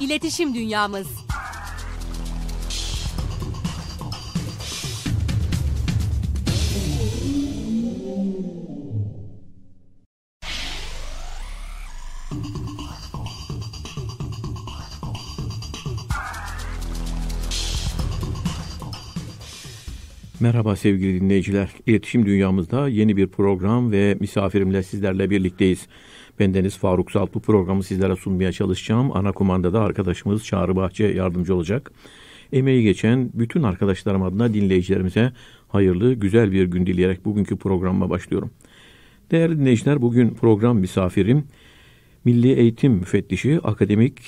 İletişim dünyamız Merhaba sevgili dinleyiciler. İletişim Dünyamızda yeni bir program ve misafirimle sizlerle birlikteyiz. Ben deniz Faruk Salt bu programı sizlere sunmaya çalışacağım. Ana kumandada arkadaşımız Çağrı Bahçe yardımcı olacak. Emeği geçen bütün arkadaşlarım adına dinleyicilerimize hayırlı, güzel bir gün dileyerek bugünkü programıma başlıyorum. Değerli dinleyiciler bugün program misafirim Milli Eğitim Müfettişi Akademik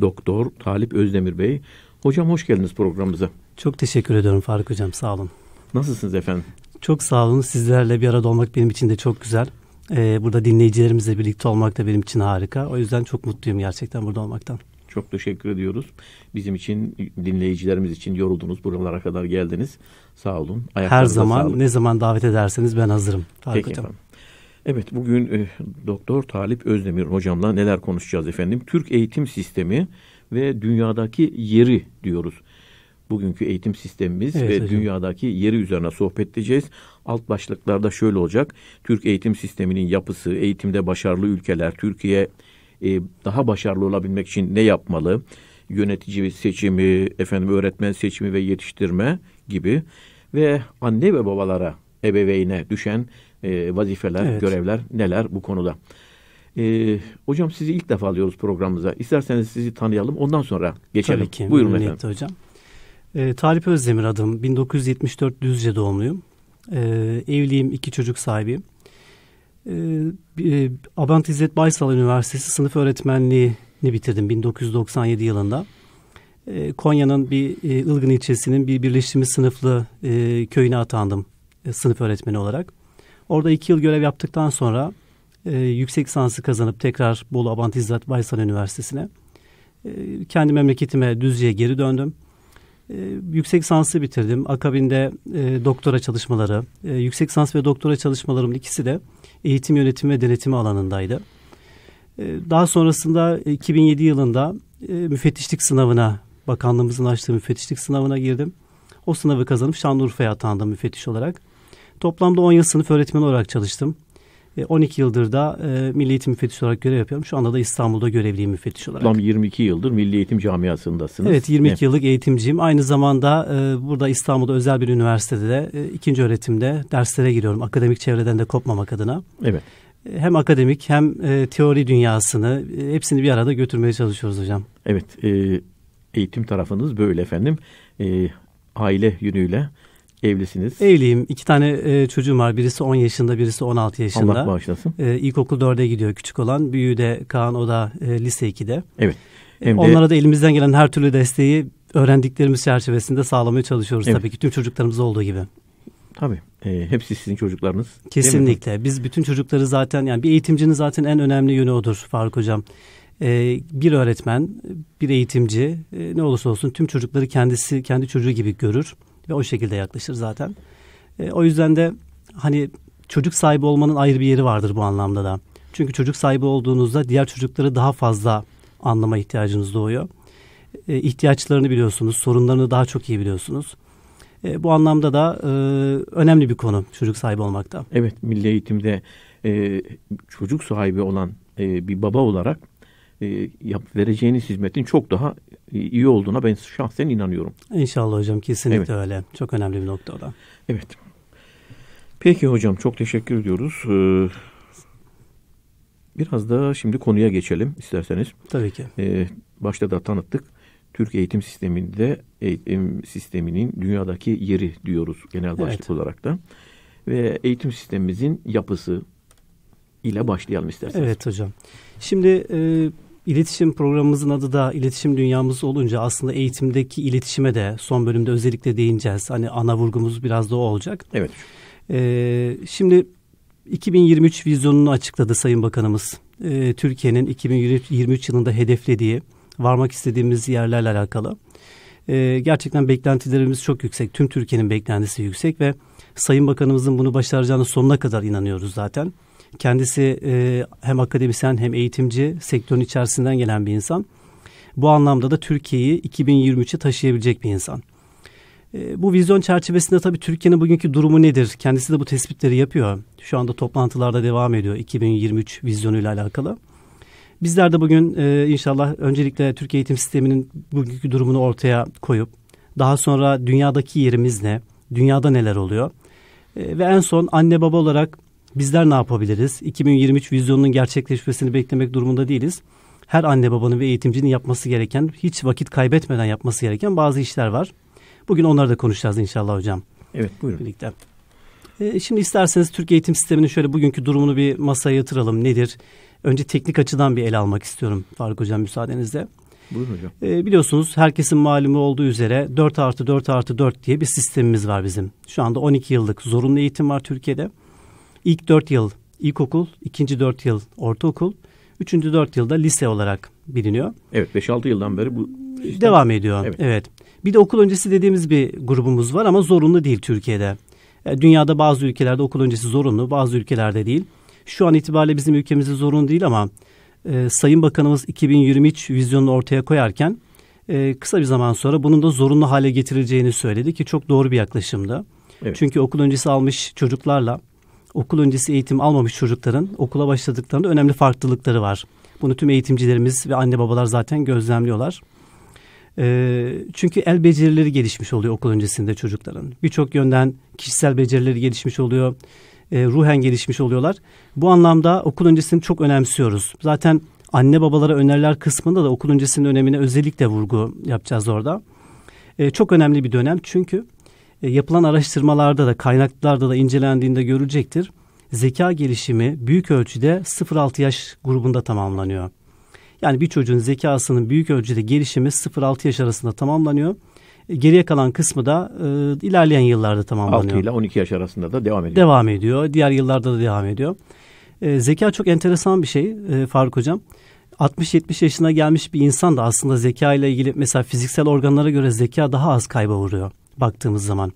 Doktor Talip Özdemir Bey. Hocam hoş geldiniz programımıza. Çok teşekkür ediyorum Faruk Hocam sağ olun. Nasılsınız efendim? Çok sağ olun. Sizlerle bir arada olmak benim için de çok güzel. Ee, burada dinleyicilerimizle birlikte olmak da benim için harika. O yüzden çok mutluyum gerçekten burada olmaktan. Çok teşekkür ediyoruz. Bizim için, dinleyicilerimiz için yoruldunuz. Buralara kadar geldiniz. Sağ olun. Her zaman, sağlık. ne zaman davet ederseniz ben hazırım. Tarık Peki hocam. Evet, bugün e, Doktor Talip Özdemir hocamla neler konuşacağız efendim? Türk eğitim sistemi ve dünyadaki yeri diyoruz bugünkü eğitim sistemimiz evet, ve hocam. dünyadaki yeri üzerine sohbet edeceğiz. Alt başlıklarda şöyle olacak. Türk eğitim sisteminin yapısı, eğitimde başarılı ülkeler, Türkiye e, daha başarılı olabilmek için ne yapmalı? Yönetici seçimi, efendim öğretmen seçimi ve yetiştirme gibi ve anne ve babalara, ebeveyne düşen e, vazifeler, evet. görevler neler bu konuda? Ee, hocam sizi ilk defa alıyoruz programımıza. İsterseniz sizi tanıyalım. Ondan sonra geçelim. Tabii ki. Buyurun efendim. Hocam. E, Talip Özdemir adım. 1974 Düzce doğumluyum. E, evliyim, iki çocuk sahibiyim. Ee, e, Abant İzzet Baysal Üniversitesi sınıf öğretmenliğini bitirdim 1997 yılında. E, Konya'nın bir e, Ilgın ilçesinin bir birleştirme sınıflı e, köyüne atandım e, sınıf öğretmeni olarak. Orada iki yıl görev yaptıktan sonra e, yüksek lisansı kazanıp tekrar Bolu Abant İzzet Baysal Üniversitesi'ne e, kendi memleketime Düzce'ye geri döndüm. Ee, yüksek sansı bitirdim. Akabinde e, doktora çalışmaları. E, yüksek sans ve doktora çalışmalarım ikisi de eğitim yönetimi ve denetimi alanındaydı. E, daha sonrasında 2007 yılında e, müfettişlik sınavına, bakanlığımızın açtığı müfettişlik sınavına girdim. O sınavı kazanıp Şanlıurfa'ya atandım müfettiş olarak. Toplamda 10 yıl sınıf öğretmeni olarak çalıştım. 12 e, yıldır da e, Milli Eğitim Müfettişi olarak görev yapıyorum. Şu anda da İstanbul'da görevliyim müfettiş olarak. Toplam 22 yıldır Milli Eğitim Camiası'ndasınız. Evet 22 evet. yıllık eğitimciyim. Aynı zamanda e, burada İstanbul'da özel bir üniversitede de e, ikinci öğretimde derslere giriyorum. Akademik çevreden de kopmamak adına. Evet. E, hem akademik hem e, teori dünyasını e, hepsini bir arada götürmeye çalışıyoruz hocam. Evet e, eğitim tarafınız böyle efendim. E, aile yönüyle Evlisiniz. Evliyim. İki tane e, çocuğum var. Birisi 10 yaşında, birisi 16 yaşında. Allah bağışlasın. E, ilkokul 4'e gidiyor küçük olan. Büyüğü de Kaan, o da e, lise 2'de. Evet. E, Hem de... Onlara da elimizden gelen her türlü desteği öğrendiklerimiz çerçevesinde sağlamaya çalışıyoruz evet. tabii ki. Tüm çocuklarımız olduğu gibi. Tabii. E, hepsi sizin çocuklarınız. Kesinlikle. Biz bütün çocukları zaten yani bir eğitimcinin zaten en önemli yönü odur Faruk Hocam. E, bir öğretmen, bir eğitimci e, ne olursa olsun tüm çocukları kendisi kendi çocuğu gibi görür ve o şekilde yaklaşır zaten. E, o yüzden de hani çocuk sahibi olmanın ayrı bir yeri vardır bu anlamda da. Çünkü çocuk sahibi olduğunuzda diğer çocukları daha fazla anlama ihtiyacınız doğuyor. E, ihtiyaçlarını biliyorsunuz, sorunlarını daha çok iyi biliyorsunuz. E, bu anlamda da e, önemli bir konu çocuk sahibi olmakta. Evet, milli eğitimde e, çocuk sahibi olan e, bir baba olarak e, yap, vereceğiniz hizmetin çok daha iyi olduğuna ben şahsen inanıyorum. İnşallah hocam kesinlikle evet. öyle. Çok önemli bir nokta o da. Evet. Peki hocam çok teşekkür ediyoruz. Ee, biraz da şimdi konuya geçelim isterseniz. Tabii ki. Ee, başta da tanıttık. Türk eğitim sisteminde eğitim sisteminin dünyadaki yeri diyoruz genel başlık evet. olarak da. Ve eğitim sistemimizin yapısı ile başlayalım isterseniz. Evet hocam. Şimdi e, İletişim programımızın adı da iletişim dünyamız olunca aslında eğitimdeki iletişime de son bölümde özellikle değineceğiz. Hani ana vurgumuz biraz da o olacak. Evet. Ee, şimdi 2023 vizyonunu açıkladı Sayın Bakanımız. Ee, Türkiye'nin 2023 yılında hedeflediği, varmak istediğimiz yerlerle alakalı. Ee, gerçekten beklentilerimiz çok yüksek. Tüm Türkiye'nin beklentisi yüksek ve Sayın Bakanımızın bunu başaracağına sonuna kadar inanıyoruz zaten. Kendisi e, hem akademisyen hem eğitimci sektörün içerisinden gelen bir insan. Bu anlamda da Türkiye'yi 2023'e taşıyabilecek bir insan. E, bu vizyon çerçevesinde tabii Türkiye'nin bugünkü durumu nedir? Kendisi de bu tespitleri yapıyor. Şu anda toplantılarda devam ediyor 2023 vizyonuyla alakalı. Bizler de bugün e, inşallah öncelikle Türkiye eğitim sisteminin bugünkü durumunu ortaya koyup daha sonra dünyadaki yerimiz ne, dünyada neler oluyor e, ve en son anne baba olarak Bizler ne yapabiliriz? 2023 vizyonunun gerçekleşmesini beklemek durumunda değiliz. Her anne babanın ve eğitimcinin yapması gereken, hiç vakit kaybetmeden yapması gereken bazı işler var. Bugün onları da konuşacağız inşallah hocam. Evet buyurun. Birlikte. Ee, şimdi isterseniz Türk eğitim sisteminin şöyle bugünkü durumunu bir masaya yatıralım. Nedir? Önce teknik açıdan bir ele almak istiyorum Faruk Hocam müsaadenizle. Buyurun hocam. Ee, biliyorsunuz herkesin malumu olduğu üzere 4 artı 4 artı 4 diye bir sistemimiz var bizim. Şu anda 12 yıllık zorunlu eğitim var Türkiye'de ilk dört yıl ilkokul, ikinci dört yıl ortaokul, üçüncü 4 yılda lise olarak biliniyor. Evet beş-altı yıldan beri bu işte... devam ediyor. Evet. evet. Bir de okul öncesi dediğimiz bir grubumuz var ama zorunlu değil Türkiye'de. E, dünyada bazı ülkelerde okul öncesi zorunlu, bazı ülkelerde değil. Şu an itibariyle bizim ülkemizde zorunlu değil ama e, Sayın Bakanımız 2023 vizyonunu ortaya koyarken e, kısa bir zaman sonra bunun da zorunlu hale getirileceğini söyledi ki çok doğru bir yaklaşımdı. Evet. Çünkü okul öncesi almış çocuklarla okul öncesi eğitim almamış çocukların okula başladıklarında önemli farklılıkları var. Bunu tüm eğitimcilerimiz ve anne babalar zaten gözlemliyorlar. Ee, çünkü el becerileri gelişmiş oluyor okul öncesinde çocukların. Birçok yönden kişisel becerileri gelişmiş oluyor. E, ruhen gelişmiş oluyorlar. Bu anlamda okul öncesini çok önemsiyoruz. Zaten anne babalara öneriler kısmında da okul öncesinin önemine özellikle vurgu yapacağız orada. E, çok önemli bir dönem çünkü e, yapılan araştırmalarda da kaynaklarda da incelendiğinde görülecektir. Zeka gelişimi büyük ölçüde 0-6 yaş grubunda tamamlanıyor. Yani bir çocuğun zekasının büyük ölçüde gelişimi 0-6 yaş arasında tamamlanıyor. E, geriye kalan kısmı da e, ilerleyen yıllarda tamamlanıyor. 6 ile 12 yaş arasında da devam ediyor. Devam ediyor. Diğer yıllarda da devam ediyor. E, zeka çok enteresan bir şey e, Faruk Hocam. 60-70 yaşına gelmiş bir insan da aslında zeka ile ilgili mesela fiziksel organlara göre zeka daha az kayba uğruyor baktığımız zaman.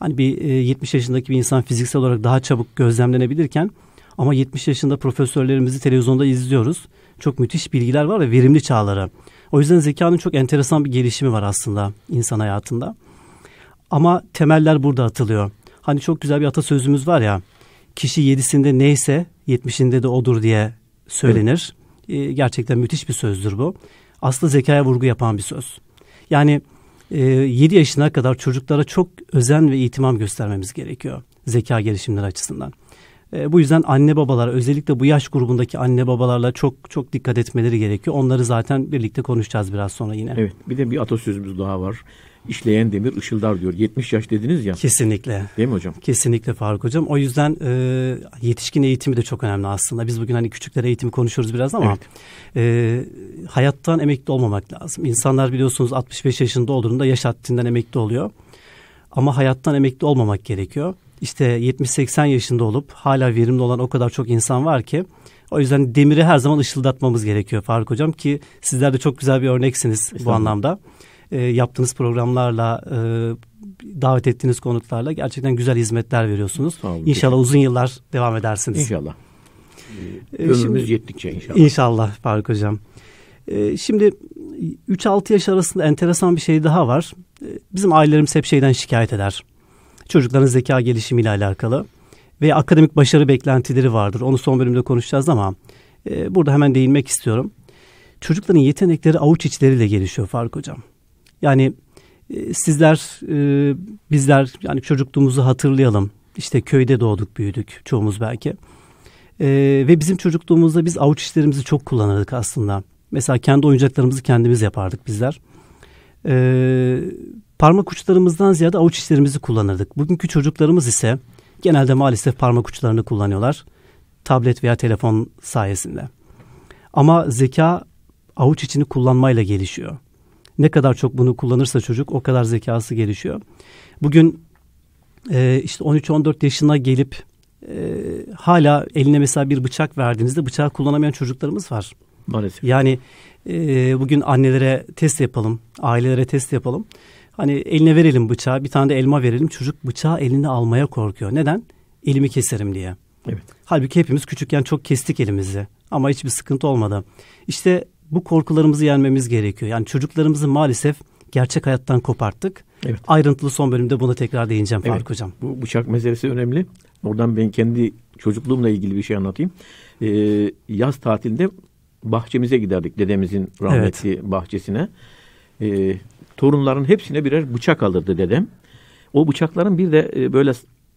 Hani bir 70 e, yaşındaki bir insan fiziksel olarak daha çabuk gözlemlenebilirken ama 70 yaşında profesörlerimizi televizyonda izliyoruz. Çok müthiş bilgiler var ve verimli çağları. O yüzden zekanın çok enteresan bir gelişimi var aslında insan hayatında. Ama temeller burada atılıyor. Hani çok güzel bir atasözümüz var ya. Kişi yedisinde neyse yetmişinde de odur diye söylenir. Evet. Ee, gerçekten müthiş bir sözdür bu. aslı zekaya vurgu yapan bir söz. Yani e, ee, 7 yaşına kadar çocuklara çok özen ve itimam göstermemiz gerekiyor zeka gelişimleri açısından. E, bu yüzden anne babalar özellikle bu yaş grubundaki anne babalarla çok çok dikkat etmeleri gerekiyor. Onları zaten birlikte konuşacağız biraz sonra yine. Evet bir de bir atasözümüz daha var işleyen demir ışıldar diyor. 70 yaş dediniz ya. Kesinlikle. Değil mi hocam? Kesinlikle Faruk hocam. O yüzden e, yetişkin eğitimi de çok önemli aslında. Biz bugün hani küçükler eğitim konuşuyoruz biraz ama evet. e, hayattan emekli olmamak lazım. İnsanlar biliyorsunuz 65 yaşında olduğunda yaş haddinden emekli oluyor. Ama hayattan emekli olmamak gerekiyor. İşte 70-80 yaşında olup hala verimli olan o kadar çok insan var ki o yüzden demiri her zaman ışıldatmamız gerekiyor Faruk Hocam ki sizler de çok güzel bir örneksiniz bu anlamda e, yaptığınız programlarla e, davet ettiğiniz konuklarla gerçekten güzel hizmetler veriyorsunuz. İnşallah uzun yıllar devam edersiniz. İnşallah. Ee, Ömrümüz şimdi, yettikçe inşallah. İnşallah Faruk Hocam. Ee, şimdi 3-6 yaş arasında enteresan bir şey daha var. E, bizim ailelerimiz hep şeyden şikayet eder. Çocukların zeka gelişimiyle alakalı ve akademik başarı beklentileri vardır. Onu son bölümde konuşacağız ama e, burada hemen değinmek istiyorum. Çocukların yetenekleri avuç içleriyle gelişiyor Faruk Hocam. Yani e, sizler, e, bizler yani çocukluğumuzu hatırlayalım. İşte köyde doğduk, büyüdük çoğumuz belki. E, ve bizim çocukluğumuzda biz avuç işlerimizi çok kullanırdık aslında. Mesela kendi oyuncaklarımızı kendimiz yapardık bizler. parmak uçlarımızdan ziyade avuç işlerimizi kullanırdık. Bugünkü çocuklarımız ise genelde maalesef parmak uçlarını kullanıyorlar. Tablet veya telefon sayesinde. Ama zeka avuç içini kullanmayla gelişiyor. Ne kadar çok bunu kullanırsa çocuk o kadar zekası gelişiyor. Bugün e, işte 13-14 yaşına gelip e, hala eline mesela bir bıçak verdiğinizde bıçağı kullanamayan çocuklarımız var. Maalesef. Yani e, bugün annelere test yapalım, ailelere test yapalım. Hani eline verelim bıçağı, bir tane de elma verelim. Çocuk bıçağı eline almaya korkuyor. Neden? Elimi keserim diye. Evet. Halbuki hepimiz küçükken çok kestik elimizi ama hiçbir sıkıntı olmadı. İşte bu korkularımızı yenmemiz gerekiyor. Yani çocuklarımızı maalesef gerçek hayattan koparttık. Evet. Ayrıntılı son bölümde buna tekrar değineceğim evet. Faruk Hocam. Bu bıçak meselesi önemli. Oradan ben kendi çocukluğumla ilgili bir şey anlatayım. Ee, yaz tatilinde bahçemize giderdik dedemizin rahmetli evet. bahçesine. Ee, torunların hepsine birer bıçak alırdı dedem. O bıçakların bir de e, böyle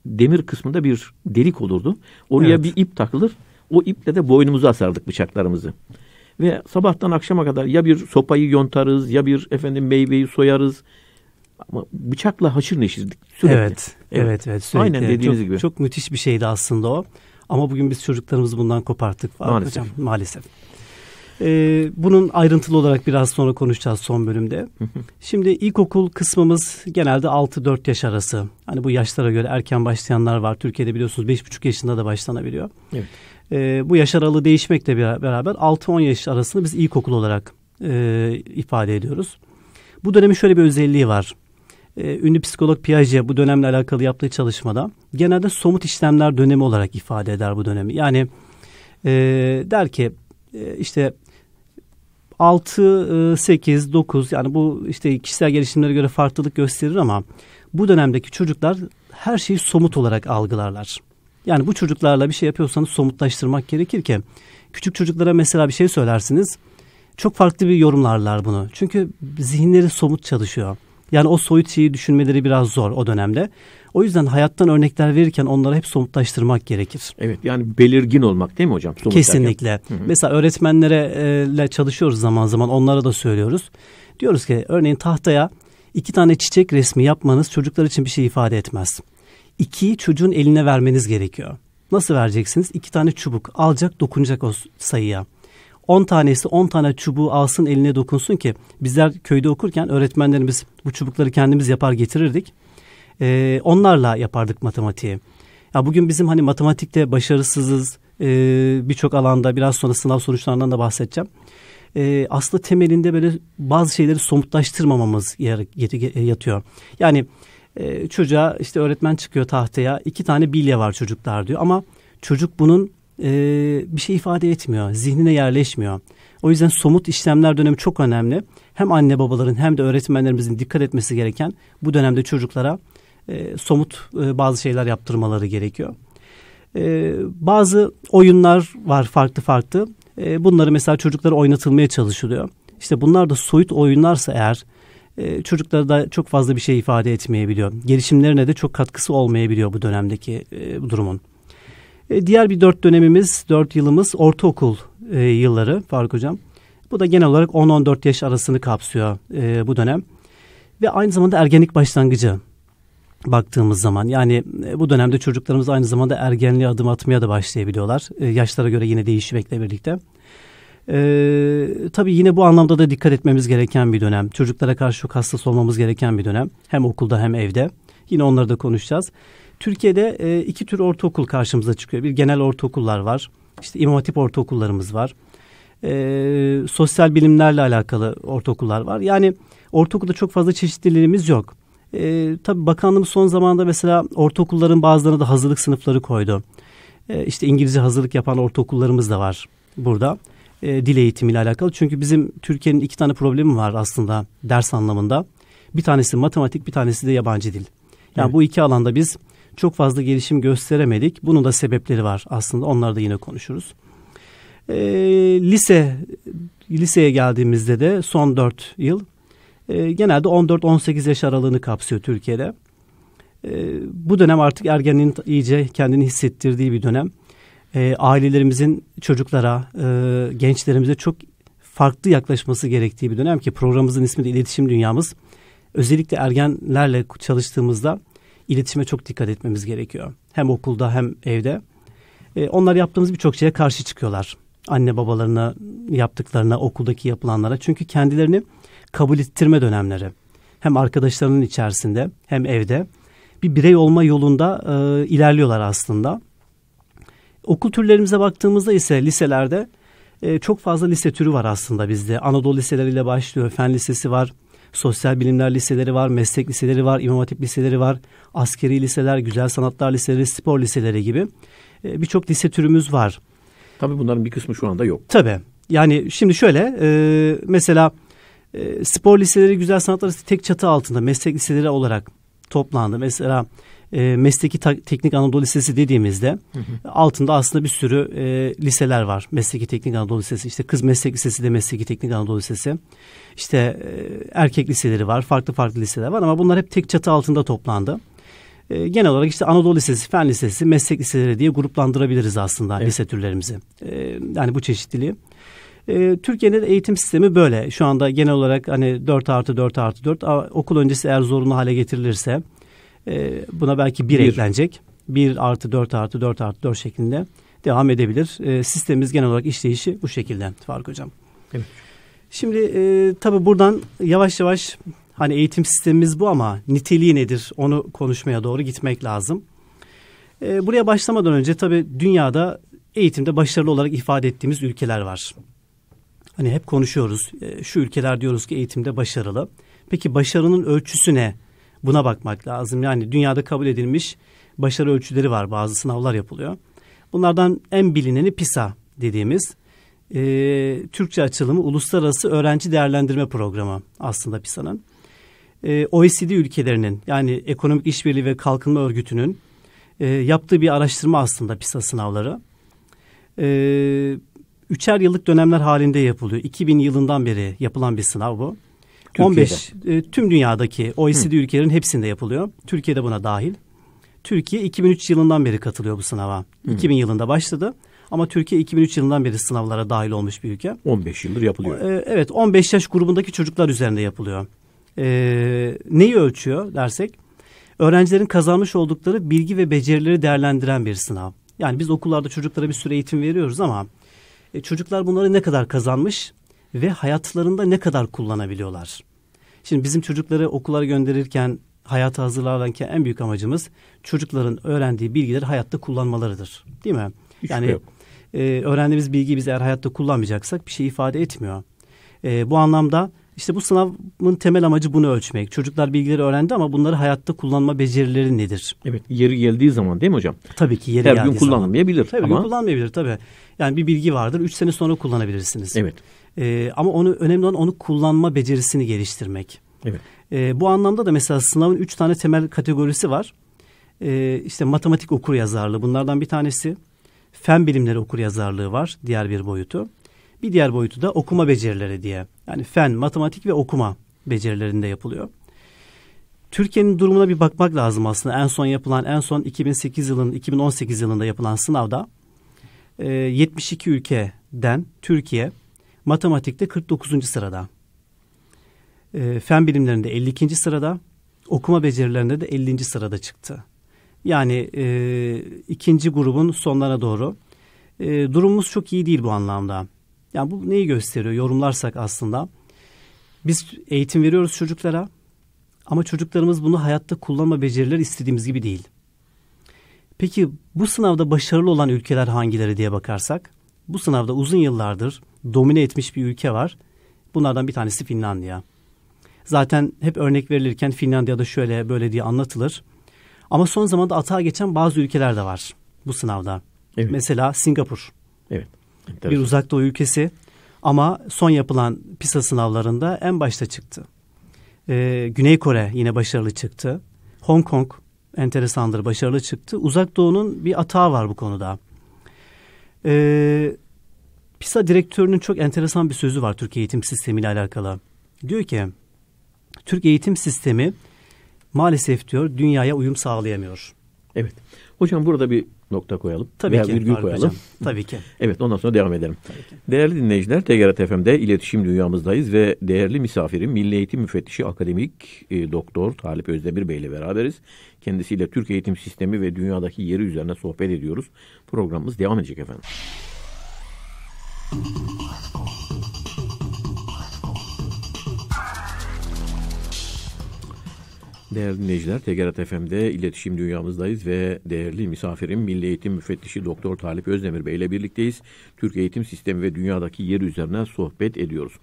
demir kısmında bir delik olurdu. Oraya evet. bir ip takılır. O iple de boynumuza asardık bıçaklarımızı. Ve sabahtan akşama kadar ya bir sopayı yontarız ya bir efendim meyveyi soyarız. Ama bıçakla haşır neşirdik sürekli. Evet, evet, evet. evet sürekli. Aynen dediğiniz çok, gibi. Çok müthiş bir şeydi aslında o. Ama bugün biz çocuklarımızı bundan koparttık. Maalesef. Hocam, maalesef. Ee, bunun ayrıntılı olarak biraz sonra konuşacağız son bölümde. Şimdi ilkokul kısmımız genelde 6-4 yaş arası. Hani bu yaşlara göre erken başlayanlar var. Türkiye'de biliyorsunuz 5,5 yaşında da başlanabiliyor. Evet. E, bu yaş aralığı değişmekle beraber 6-10 yaş arasını biz ilkokul olarak e, ifade ediyoruz. Bu dönemin şöyle bir özelliği var. E, ünlü psikolog Piaget bu dönemle alakalı yaptığı çalışmada genelde somut işlemler dönemi olarak ifade eder bu dönemi. Yani e, der ki e, işte 6, 8, 9 yani bu işte kişisel gelişimlere göre farklılık gösterir ama bu dönemdeki çocuklar her şeyi somut olarak algılarlar. Yani bu çocuklarla bir şey yapıyorsanız somutlaştırmak gerekir ki küçük çocuklara mesela bir şey söylersiniz. Çok farklı bir yorumlarlar bunu. Çünkü zihinleri somut çalışıyor. Yani o soyut şeyi düşünmeleri biraz zor o dönemde. O yüzden hayattan örnekler verirken onları hep somutlaştırmak gerekir. Evet yani belirgin olmak değil mi hocam? Somut Kesinlikle. Hı hı. Mesela öğretmenlerle e, çalışıyoruz zaman zaman onlara da söylüyoruz. Diyoruz ki örneğin tahtaya iki tane çiçek resmi yapmanız çocuklar için bir şey ifade etmez ikiyi çocuğun eline vermeniz gerekiyor. Nasıl vereceksiniz? İki tane çubuk alacak dokunacak o sayıya. On tanesi on tane çubuğu alsın eline dokunsun ki bizler köyde okurken öğretmenlerimiz bu çubukları kendimiz yapar getirirdik. Ee, onlarla yapardık matematiği. Ya bugün bizim hani matematikte başarısızız e, birçok alanda biraz sonra sınav sonuçlarından da bahsedeceğim. E, aslında temelinde böyle bazı şeyleri somutlaştırmamamız yatıyor. Yani e, çocuğa işte öğretmen çıkıyor tahtaya iki tane bilye var çocuklar diyor ama çocuk bunun e, bir şey ifade etmiyor zihnine yerleşmiyor. O yüzden somut işlemler dönemi çok önemli. Hem anne babaların hem de öğretmenlerimizin dikkat etmesi gereken bu dönemde çocuklara e, somut e, bazı şeyler yaptırmaları gerekiyor. E, bazı oyunlar var farklı farklı. E, bunları mesela çocuklara oynatılmaya çalışılıyor. İşte bunlar da soyut oyunlarsa eğer ee, çocuklara da çok fazla bir şey ifade etmeyebiliyor. Gelişimlerine de çok katkısı olmayabiliyor bu dönemdeki e, bu durumun. E, diğer bir dört dönemimiz, dört yılımız ortaokul e, yılları Faruk Hocam. Bu da genel olarak 10-14 yaş arasını kapsıyor bu dönem. Ve aynı zamanda ergenlik başlangıcı baktığımız zaman yani bu dönemde çocuklarımız aynı zamanda ergenliğe adım atmaya da başlayabiliyorlar. yaşlara göre yine değişmekle birlikte. Ee, tabii yine bu anlamda da dikkat etmemiz gereken bir dönem. Çocuklara karşı çok hassas olmamız gereken bir dönem. Hem okulda hem evde. Yine onları da konuşacağız. Türkiye'de e, iki tür ortaokul karşımıza çıkıyor. Bir genel ortaokullar var. İşte İmam Hatip ortaokullarımız var. E, sosyal bilimlerle alakalı ortaokullar var. Yani ortaokulda çok fazla çeşitliliğimiz yok. E, tabii bakanlığımız son zamanda mesela ortaokulların bazılarına da hazırlık sınıfları koydu. E, işte İngilizce hazırlık yapan ortaokullarımız da var burada e, dil eğitimiyle alakalı. Çünkü bizim Türkiye'nin iki tane problemi var aslında ders anlamında. Bir tanesi matematik, bir tanesi de yabancı dil. Yani evet. bu iki alanda biz çok fazla gelişim gösteremedik. Bunun da sebepleri var aslında. Onları da yine konuşuruz. E, lise liseye geldiğimizde de son dört yıl e, genelde 14-18 yaş aralığını kapsıyor Türkiye'de. E, bu dönem artık ergenliğin iyice kendini hissettirdiği bir dönem e, ailelerimizin çocuklara, e, gençlerimize çok farklı yaklaşması gerektiği bir dönem ki programımızın ismi de iletişim dünyamız. Özellikle ergenlerle çalıştığımızda iletişime çok dikkat etmemiz gerekiyor. Hem okulda hem evde. E, onlar yaptığımız birçok şeye karşı çıkıyorlar. Anne babalarına yaptıklarına, okuldaki yapılanlara. Çünkü kendilerini kabul ettirme dönemleri. Hem arkadaşlarının içerisinde hem evde bir birey olma yolunda e, ilerliyorlar aslında. Okul türlerimize baktığımızda ise liselerde e, çok fazla lise türü var aslında bizde. Anadolu liseleriyle başlıyor. Fen lisesi var. Sosyal bilimler liseleri var, meslek liseleri var, İmam hatip liseleri var, askeri liseler, güzel sanatlar liseleri, spor liseleri gibi e, birçok lise türümüz var. Tabii bunların bir kısmı şu anda yok. Tabii. Yani şimdi şöyle e, mesela e, spor liseleri, güzel sanatlar liseleri tek çatı altında meslek liseleri olarak toplandı. Mesela e, mesleki ta- teknik Anadolu Lisesi dediğimizde hı hı. altında aslında bir sürü e, liseler var. Mesleki teknik Anadolu Lisesi, işte kız meslek lisesi de mesleki teknik Anadolu Lisesi. İşte e, erkek liseleri var, farklı farklı liseler var ama bunlar hep tek çatı altında toplandı. E, genel olarak işte Anadolu Lisesi, Fen Lisesi, meslek liseleri diye gruplandırabiliriz aslında evet. lise türlerimizi. E, yani bu çeşitliliği. E, Türkiye'nin eğitim sistemi böyle. Şu anda genel olarak hani 4 artı 4 artı 4 okul öncesi eğer zorunlu hale getirilirse e, buna belki bir, bir eklenecek. bir artı dört artı dört artı dört şeklinde devam edebilir. E, sistemimiz genel olarak işleyişi bu şekilde Faruk Hocam. Evet. Şimdi e, tabii buradan yavaş yavaş hani eğitim sistemimiz bu ama niteliği nedir onu konuşmaya doğru gitmek lazım. E, buraya başlamadan önce tabii dünyada eğitimde başarılı olarak ifade ettiğimiz ülkeler var. Hani hep konuşuyoruz e, şu ülkeler diyoruz ki eğitimde başarılı. Peki başarının ölçüsü ne? Buna bakmak lazım. Yani dünyada kabul edilmiş başarı ölçüleri var. Bazı sınavlar yapılıyor. Bunlardan en bilineni PISA dediğimiz e, Türkçe açılımı Uluslararası Öğrenci Değerlendirme Programı aslında PISA'nın. E, OECD ülkelerinin yani Ekonomik İşbirliği ve Kalkınma Örgütü'nün e, yaptığı bir araştırma aslında PISA sınavları. E, üçer yıllık dönemler halinde yapılıyor. 2000 yılından beri yapılan bir sınav bu. Türkiye'de. 15 e, tüm dünyadaki OECD Hı. ülkelerin hepsinde yapılıyor. Türkiye'de buna dahil. Türkiye 2003 yılından beri katılıyor bu sınava. Hı. 2000 yılında başladı. Ama Türkiye 2003 yılından beri sınavlara dahil olmuş bir ülke. 15 yıldır yapılıyor. E, evet 15 yaş grubundaki çocuklar üzerinde yapılıyor. E, neyi ölçüyor dersek? Öğrencilerin kazanmış oldukları bilgi ve becerileri değerlendiren bir sınav. Yani biz okullarda çocuklara bir süre eğitim veriyoruz ama e, çocuklar bunları ne kadar kazanmış ve hayatlarında ne kadar kullanabiliyorlar. Şimdi bizim çocukları okullara gönderirken hayata hazırlarken en büyük amacımız çocukların öğrendiği bilgileri hayatta kullanmalarıdır. Değil mi? Hiç yani şey e, öğrendiğimiz bilgiyi biz eğer hayatta kullanmayacaksak bir şey ifade etmiyor. E, bu anlamda işte bu sınavın temel amacı bunu ölçmek. Çocuklar bilgileri öğrendi ama bunları hayatta kullanma becerileri nedir? Evet, yeri geldiği zaman değil mi hocam? Tabii ki yeri Her geldiği zaman. Her gün kullanmayabilir. Tabii ama... gün kullanmayabilir tabii. Yani bir bilgi vardır, üç sene sonra kullanabilirsiniz. Evet. E, ama onu önemli olan onu kullanma becerisini geliştirmek. Evet. E, bu anlamda da mesela sınavın üç tane temel kategorisi var. E, işte matematik okur yazarlığı bunlardan bir tanesi. Fen bilimleri okur yazarlığı var diğer bir boyutu. Bir diğer boyutu da okuma becerileri diye. Yani fen, matematik ve okuma becerilerinde yapılıyor. Türkiye'nin durumuna bir bakmak lazım aslında. En son yapılan, en son 2008 yılın, 2018 yılında yapılan sınavda 72 e, ülkeden Türkiye matematikte 49. sırada. E, fen bilimlerinde 52. sırada, okuma becerilerinde de 50. sırada çıktı. Yani e, ikinci grubun sonlarına doğru. E, durumumuz çok iyi değil bu anlamda. Yani bu neyi gösteriyor yorumlarsak aslında. Biz eğitim veriyoruz çocuklara ama çocuklarımız bunu hayatta kullanma becerileri istediğimiz gibi değil. Peki bu sınavda başarılı olan ülkeler hangileri diye bakarsak bu sınavda uzun yıllardır domine etmiş bir ülke var. Bunlardan bir tanesi Finlandiya. Zaten hep örnek verilirken Finlandiya'da şöyle böyle diye anlatılır. Ama son zamanda atağa geçen bazı ülkeler de var bu sınavda. Evet. Mesela Singapur. Evet. Bir uzak doğu ülkesi ama son yapılan PISA sınavlarında en başta çıktı. Ee, Güney Kore yine başarılı çıktı. Hong Kong enteresandır başarılı çıktı. Uzak doğunun bir atağı var bu konuda. Ee, PISA direktörünün çok enteresan bir sözü var Türkiye eğitim sistemiyle alakalı. Diyor ki Türk eğitim sistemi maalesef diyor dünyaya uyum sağlayamıyor. Evet. Hocam burada bir nokta koyalım. Tabii veya ki. Virgül koyalım. Hocam. Tabii ki. Evet ondan sonra devam edelim. Değerli dinleyiciler TGRT FM'de iletişim dünyamızdayız ve değerli misafirim Milli Eğitim Müfettişi Akademik e, Doktor Talip Özdemir Bey ile beraberiz. Kendisiyle Türk eğitim sistemi ve dünyadaki yeri üzerine sohbet ediyoruz. Programımız devam edecek efendim. Değerli dinleyiciler, TGRT FM'de iletişim dünyamızdayız ve değerli misafirim Milli Eğitim Müfettişi Doktor Talip Özdemir Bey ile birlikteyiz. Türk eğitim sistemi ve dünyadaki yer üzerine sohbet ediyoruz.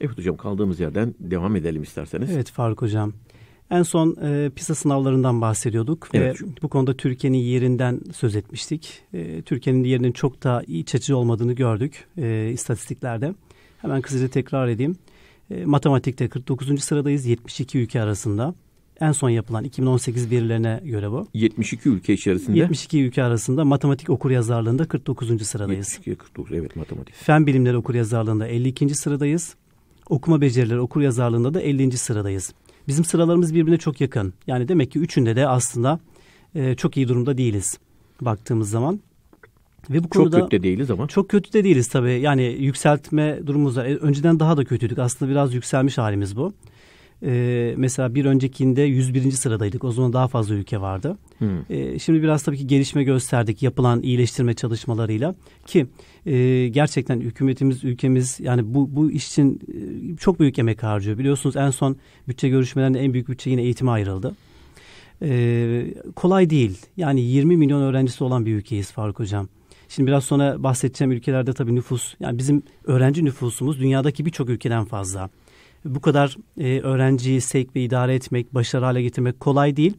Evet hocam kaldığımız yerden devam edelim isterseniz. Evet Faruk hocam. En son e, PISA sınavlarından bahsediyorduk evet. ve bu konuda Türkiye'nin yerinden söz etmiştik. E, Türkiye'nin yerinin çok daha iç açıcı olmadığını gördük e, istatistiklerde. Hemen kısaca tekrar edeyim. E, matematikte 49. sıradayız 72 ülke arasında. En son yapılan 2018 verilerine göre bu. 72 ülke içerisinde? 72 ülke arasında matematik okur okuryazarlığında 49. sıradayız. 72 49 evet matematik. Fen bilimleri okur okuryazarlığında 52. sıradayız. Okuma becerileri okur okuryazarlığında da 50. sıradayız. Bizim sıralarımız birbirine çok yakın. Yani demek ki üçünde de aslında e, çok iyi durumda değiliz baktığımız zaman. Ve bu konuda çok kötü de değiliz ama. Çok kötü de değiliz tabii. Yani yükseltme durumumuz var. E, önceden daha da kötüydük. Aslında biraz yükselmiş halimiz bu. Ee, mesela bir öncekinde 101. sıradaydık. O zaman daha fazla ülke vardı. Hmm. Ee, şimdi biraz tabii ki gelişme gösterdik yapılan iyileştirme çalışmalarıyla ki e, gerçekten hükümetimiz, ülkemiz yani bu, bu iş için e, çok büyük emek harcıyor. Biliyorsunuz en son bütçe görüşmelerinde en büyük bütçe yine eğitime ayrıldı. E, kolay değil. Yani 20 milyon öğrencisi olan bir ülkeyiz Faruk Hocam. Şimdi biraz sonra bahsedeceğim ülkelerde tabii nüfus, yani bizim öğrenci nüfusumuz dünyadaki birçok ülkeden fazla. Bu kadar e, öğrenciyi sevk ve idare etmek, başarı hale getirmek kolay değil.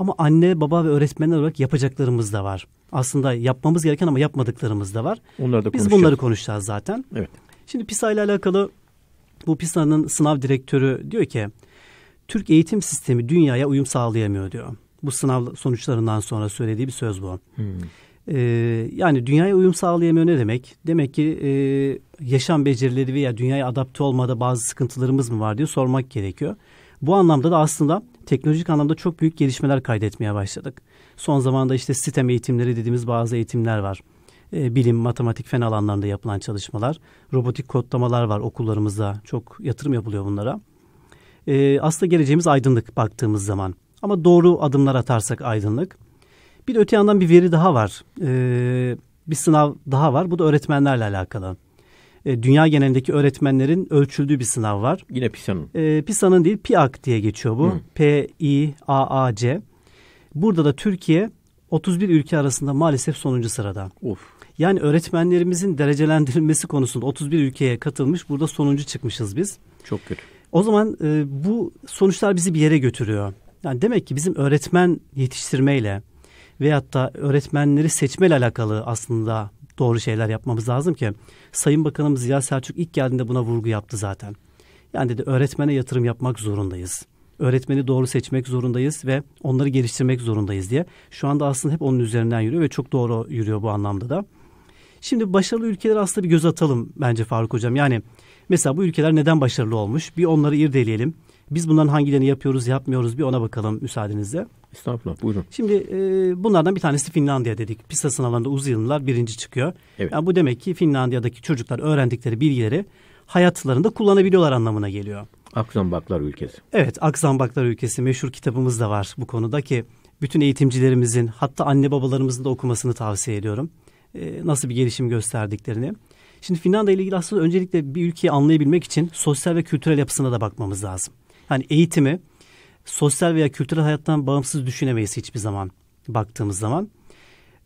Ama anne, baba ve öğretmenler olarak yapacaklarımız da var. Aslında yapmamız gereken ama yapmadıklarımız da var. Onları da Biz bunları konuşacağız zaten. Evet. Şimdi PISA ile alakalı bu PISA'nın sınav direktörü diyor ki Türk eğitim sistemi dünyaya uyum sağlayamıyor diyor. Bu sınav sonuçlarından sonra söylediği bir söz bu. Hmm. Ee, yani dünyaya uyum sağlayamıyor ne demek? Demek ki e, yaşam becerileri veya dünyaya adapte olmada bazı sıkıntılarımız mı var diye sormak gerekiyor. Bu anlamda da aslında teknolojik anlamda çok büyük gelişmeler kaydetmeye başladık. Son zamanda işte sistem eğitimleri dediğimiz bazı eğitimler var. E, bilim, matematik, fen alanlarında yapılan çalışmalar, robotik kodlamalar var okullarımızda. Çok yatırım yapılıyor bunlara. E, aslında geleceğimiz aydınlık baktığımız zaman. Ama doğru adımlar atarsak aydınlık. Bir öte yandan bir veri daha var. E, bir sınav daha var. Bu da öğretmenlerle alakalı e, dünya genelindeki öğretmenlerin ölçüldüğü bir sınav var. Yine PISA'nın. E, PISA'nın değil PIAC diye geçiyor bu. Hı. P I A A C. Burada da Türkiye 31 ülke arasında maalesef sonuncu sırada. Of. Yani öğretmenlerimizin derecelendirilmesi konusunda 31 ülkeye katılmış. Burada sonuncu çıkmışız biz. Çok kötü. O zaman e, bu sonuçlar bizi bir yere götürüyor. Yani demek ki bizim öğretmen yetiştirmeyle veyahut da öğretmenleri seçmeyle alakalı aslında doğru şeyler yapmamız lazım ki. Sayın Bakanım Ziya Selçuk ilk geldiğinde buna vurgu yaptı zaten. Yani dedi öğretmene yatırım yapmak zorundayız. Öğretmeni doğru seçmek zorundayız ve onları geliştirmek zorundayız diye. Şu anda aslında hep onun üzerinden yürüyor ve çok doğru yürüyor bu anlamda da. Şimdi başarılı ülkeler aslında bir göz atalım bence Faruk Hocam. Yani mesela bu ülkeler neden başarılı olmuş? Bir onları irdeleyelim. Biz bunların hangilerini yapıyoruz, yapmıyoruz bir ona bakalım müsaadenizle. Estağfurullah buyurun. Şimdi e, bunlardan bir tanesi Finlandiya dedik. PISA sınavlarında uzun yıllar birinci çıkıyor. Evet. Yani bu demek ki Finlandiya'daki çocuklar öğrendikleri bilgileri hayatlarında kullanabiliyorlar anlamına geliyor. Akzambaklar ülkesi. Evet Akzambaklar ülkesi meşhur kitabımız da var bu konudaki bütün eğitimcilerimizin hatta anne babalarımızın da okumasını tavsiye ediyorum. E, nasıl bir gelişim gösterdiklerini. Şimdi Finlandiya ile ilgili aslında öncelikle bir ülkeyi anlayabilmek için sosyal ve kültürel yapısına da bakmamız lazım hani eğitimi sosyal veya kültürel hayattan bağımsız düşünemeyiz hiçbir zaman baktığımız zaman.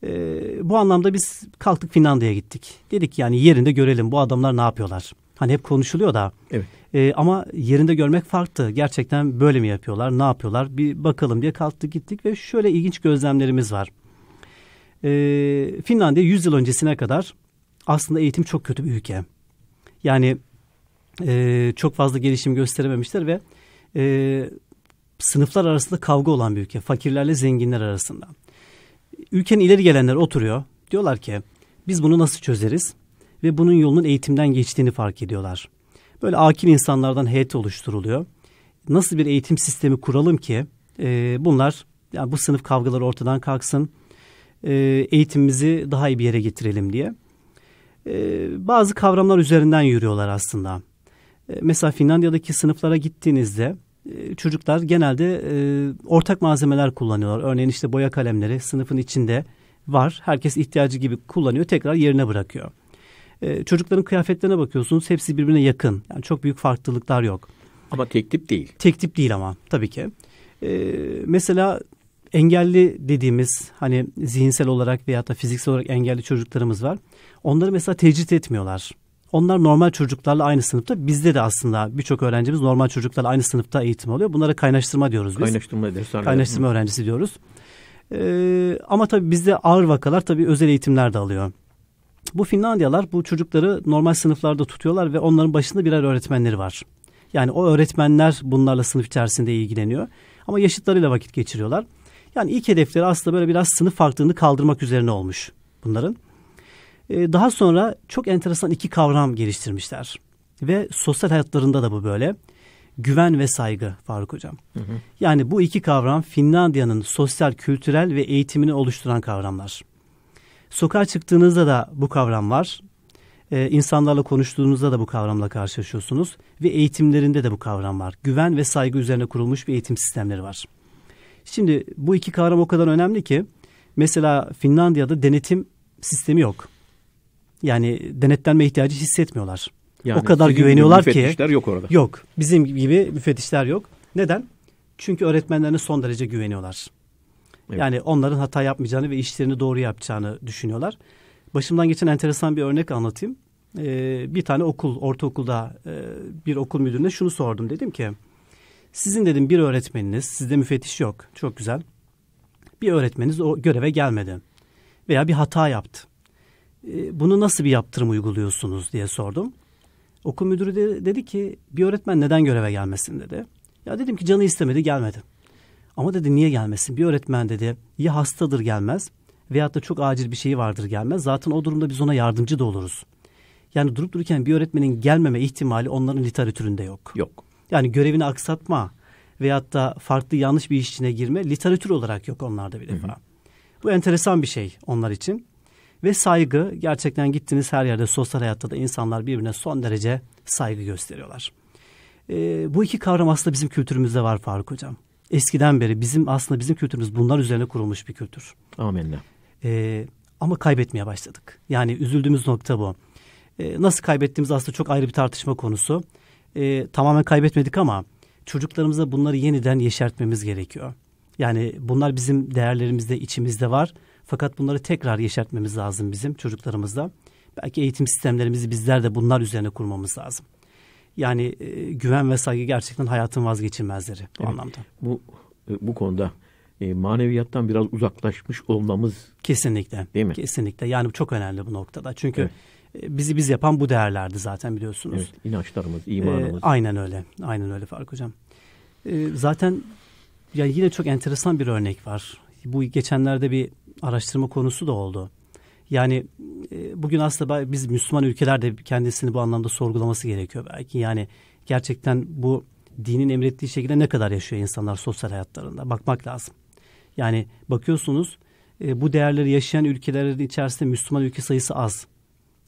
Ee, bu anlamda biz kalktık Finlandiya'ya gittik. Dedik yani yerinde görelim bu adamlar ne yapıyorlar. Hani hep konuşuluyor da. Evet. E, ama yerinde görmek farklı. Gerçekten böyle mi yapıyorlar, ne yapıyorlar bir bakalım diye kalktık gittik ve şöyle ilginç gözlemlerimiz var. E, Finlandiya 100 yıl öncesine kadar aslında eğitim çok kötü bir ülke. Yani e, çok fazla gelişim gösterememişler ve e, sınıflar arasında kavga olan bir ülke. Fakirlerle zenginler arasında. Ülkenin ileri gelenler oturuyor. Diyorlar ki biz bunu nasıl çözeriz? Ve bunun yolunun eğitimden geçtiğini fark ediyorlar. Böyle akil insanlardan heyet oluşturuluyor. Nasıl bir eğitim sistemi kuralım ki e, bunlar yani bu sınıf kavgaları ortadan kalksın. E, eğitimimizi daha iyi bir yere getirelim diye. E, bazı kavramlar üzerinden yürüyorlar aslında. E, mesela Finlandiya'daki sınıflara gittiğinizde ee, çocuklar genelde e, ortak malzemeler kullanıyorlar. Örneğin işte boya kalemleri sınıfın içinde var. Herkes ihtiyacı gibi kullanıyor, tekrar yerine bırakıyor. E, çocukların kıyafetlerine bakıyorsunuz, hepsi birbirine yakın. Yani çok büyük farklılıklar yok. Ama tek tip değil. Tek tip değil ama tabii ki. E, mesela engelli dediğimiz hani zihinsel olarak veya da fiziksel olarak engelli çocuklarımız var. Onları mesela tecrit etmiyorlar. Onlar normal çocuklarla aynı sınıfta. Bizde de aslında birçok öğrencimiz normal çocuklarla aynı sınıfta eğitim alıyor. Bunlara kaynaştırma diyoruz biz. Kaynaştırma dershanede. Kaynaştırma öğrencisi diyoruz. Ee, ama tabii bizde ağır vakalar tabii özel eğitimler de alıyor. Bu Finlandiyalar bu çocukları normal sınıflarda tutuyorlar ve onların başında birer öğretmenleri var. Yani o öğretmenler bunlarla sınıf içerisinde ilgileniyor. Ama yaşıtlarıyla vakit geçiriyorlar. Yani ilk hedefleri aslında böyle biraz sınıf farklılığını kaldırmak üzerine olmuş bunların. Ee, daha sonra çok enteresan iki kavram geliştirmişler. Ve sosyal hayatlarında da bu böyle. Güven ve saygı Faruk Hocam. Hı hı. Yani bu iki kavram Finlandiya'nın sosyal, kültürel ve eğitimini oluşturan kavramlar. Sokağa çıktığınızda da bu kavram var. Ee, insanlarla konuştuğunuzda da bu kavramla karşılaşıyorsunuz. Ve eğitimlerinde de bu kavram var. Güven ve saygı üzerine kurulmuş bir eğitim sistemleri var. Şimdi bu iki kavram o kadar önemli ki mesela Finlandiya'da denetim sistemi yok. Yani denetlenme ihtiyacı hissetmiyorlar. Yani o kadar güveniyorlar müfettişler ki. Müfettişler yok orada. Yok. Bizim gibi müfettişler yok. Neden? Çünkü öğretmenlerine son derece güveniyorlar. Evet. Yani onların hata yapmayacağını ve işlerini doğru yapacağını düşünüyorlar. Başımdan geçen enteresan bir örnek anlatayım. Ee, bir tane okul, ortaokulda e, bir okul müdürüne şunu sordum. Dedim ki, sizin dedim bir öğretmeniniz, sizde müfettiş yok, çok güzel. Bir öğretmeniniz o göreve gelmedi veya bir hata yaptı. Ee, bunu nasıl bir yaptırım uyguluyorsunuz diye sordum. Okul müdürü de, dedi ki bir öğretmen neden göreve gelmesin dedi. Ya dedim ki canı istemedi gelmedi. Ama dedi niye gelmesin? Bir öğretmen dedi ya hastadır gelmez veyahut da çok acil bir şeyi vardır gelmez. Zaten o durumda biz ona yardımcı da oluruz. Yani durup dururken bir öğretmenin gelmeme ihtimali onların literatüründe yok. Yok. Yani görevini aksatma veyahut da farklı yanlış bir iş içine girme literatür olarak yok onlarda bir defa. Hı hı. Bu enteresan bir şey onlar için. Ve saygı gerçekten gittiğiniz her yerde sosyal hayatta da insanlar birbirine son derece saygı gösteriyorlar. E, bu iki kavram aslında bizim kültürümüzde var Faruk Hocam. Eskiden beri bizim aslında bizim kültürümüz bunlar üzerine kurulmuş bir kültür. Amenna. E, ee, ama kaybetmeye başladık. Yani üzüldüğümüz nokta bu. E, nasıl kaybettiğimiz aslında çok ayrı bir tartışma konusu. E, tamamen kaybetmedik ama çocuklarımıza bunları yeniden yeşertmemiz gerekiyor. Yani bunlar bizim değerlerimizde, içimizde var fakat bunları tekrar yeşertmemiz lazım bizim çocuklarımızda. Belki eğitim sistemlerimizi bizler de bunlar üzerine kurmamız lazım. Yani e, güven ve saygı gerçekten hayatın vazgeçilmezleri bu evet. anlamda. Bu e, bu konuda e, maneviyattan biraz uzaklaşmış olmamız kesinlikle. Değil mi? Kesinlikle. Yani çok önemli bu noktada. Çünkü evet e, bizi biz yapan bu değerlerdi zaten biliyorsunuz. Evet, inançlarımız, e, imanımız. Ee, aynen öyle. Aynen öyle fark Hocam. Ee, zaten ya yine çok enteresan bir örnek var. Bu geçenlerde bir araştırma konusu da oldu. Yani e, bugün aslında biz Müslüman ülkeler de kendisini bu anlamda sorgulaması gerekiyor belki. Yani gerçekten bu dinin emrettiği şekilde ne kadar yaşıyor insanlar sosyal hayatlarında bakmak lazım. Yani bakıyorsunuz e, bu değerleri yaşayan ülkelerin içerisinde Müslüman ülke sayısı az.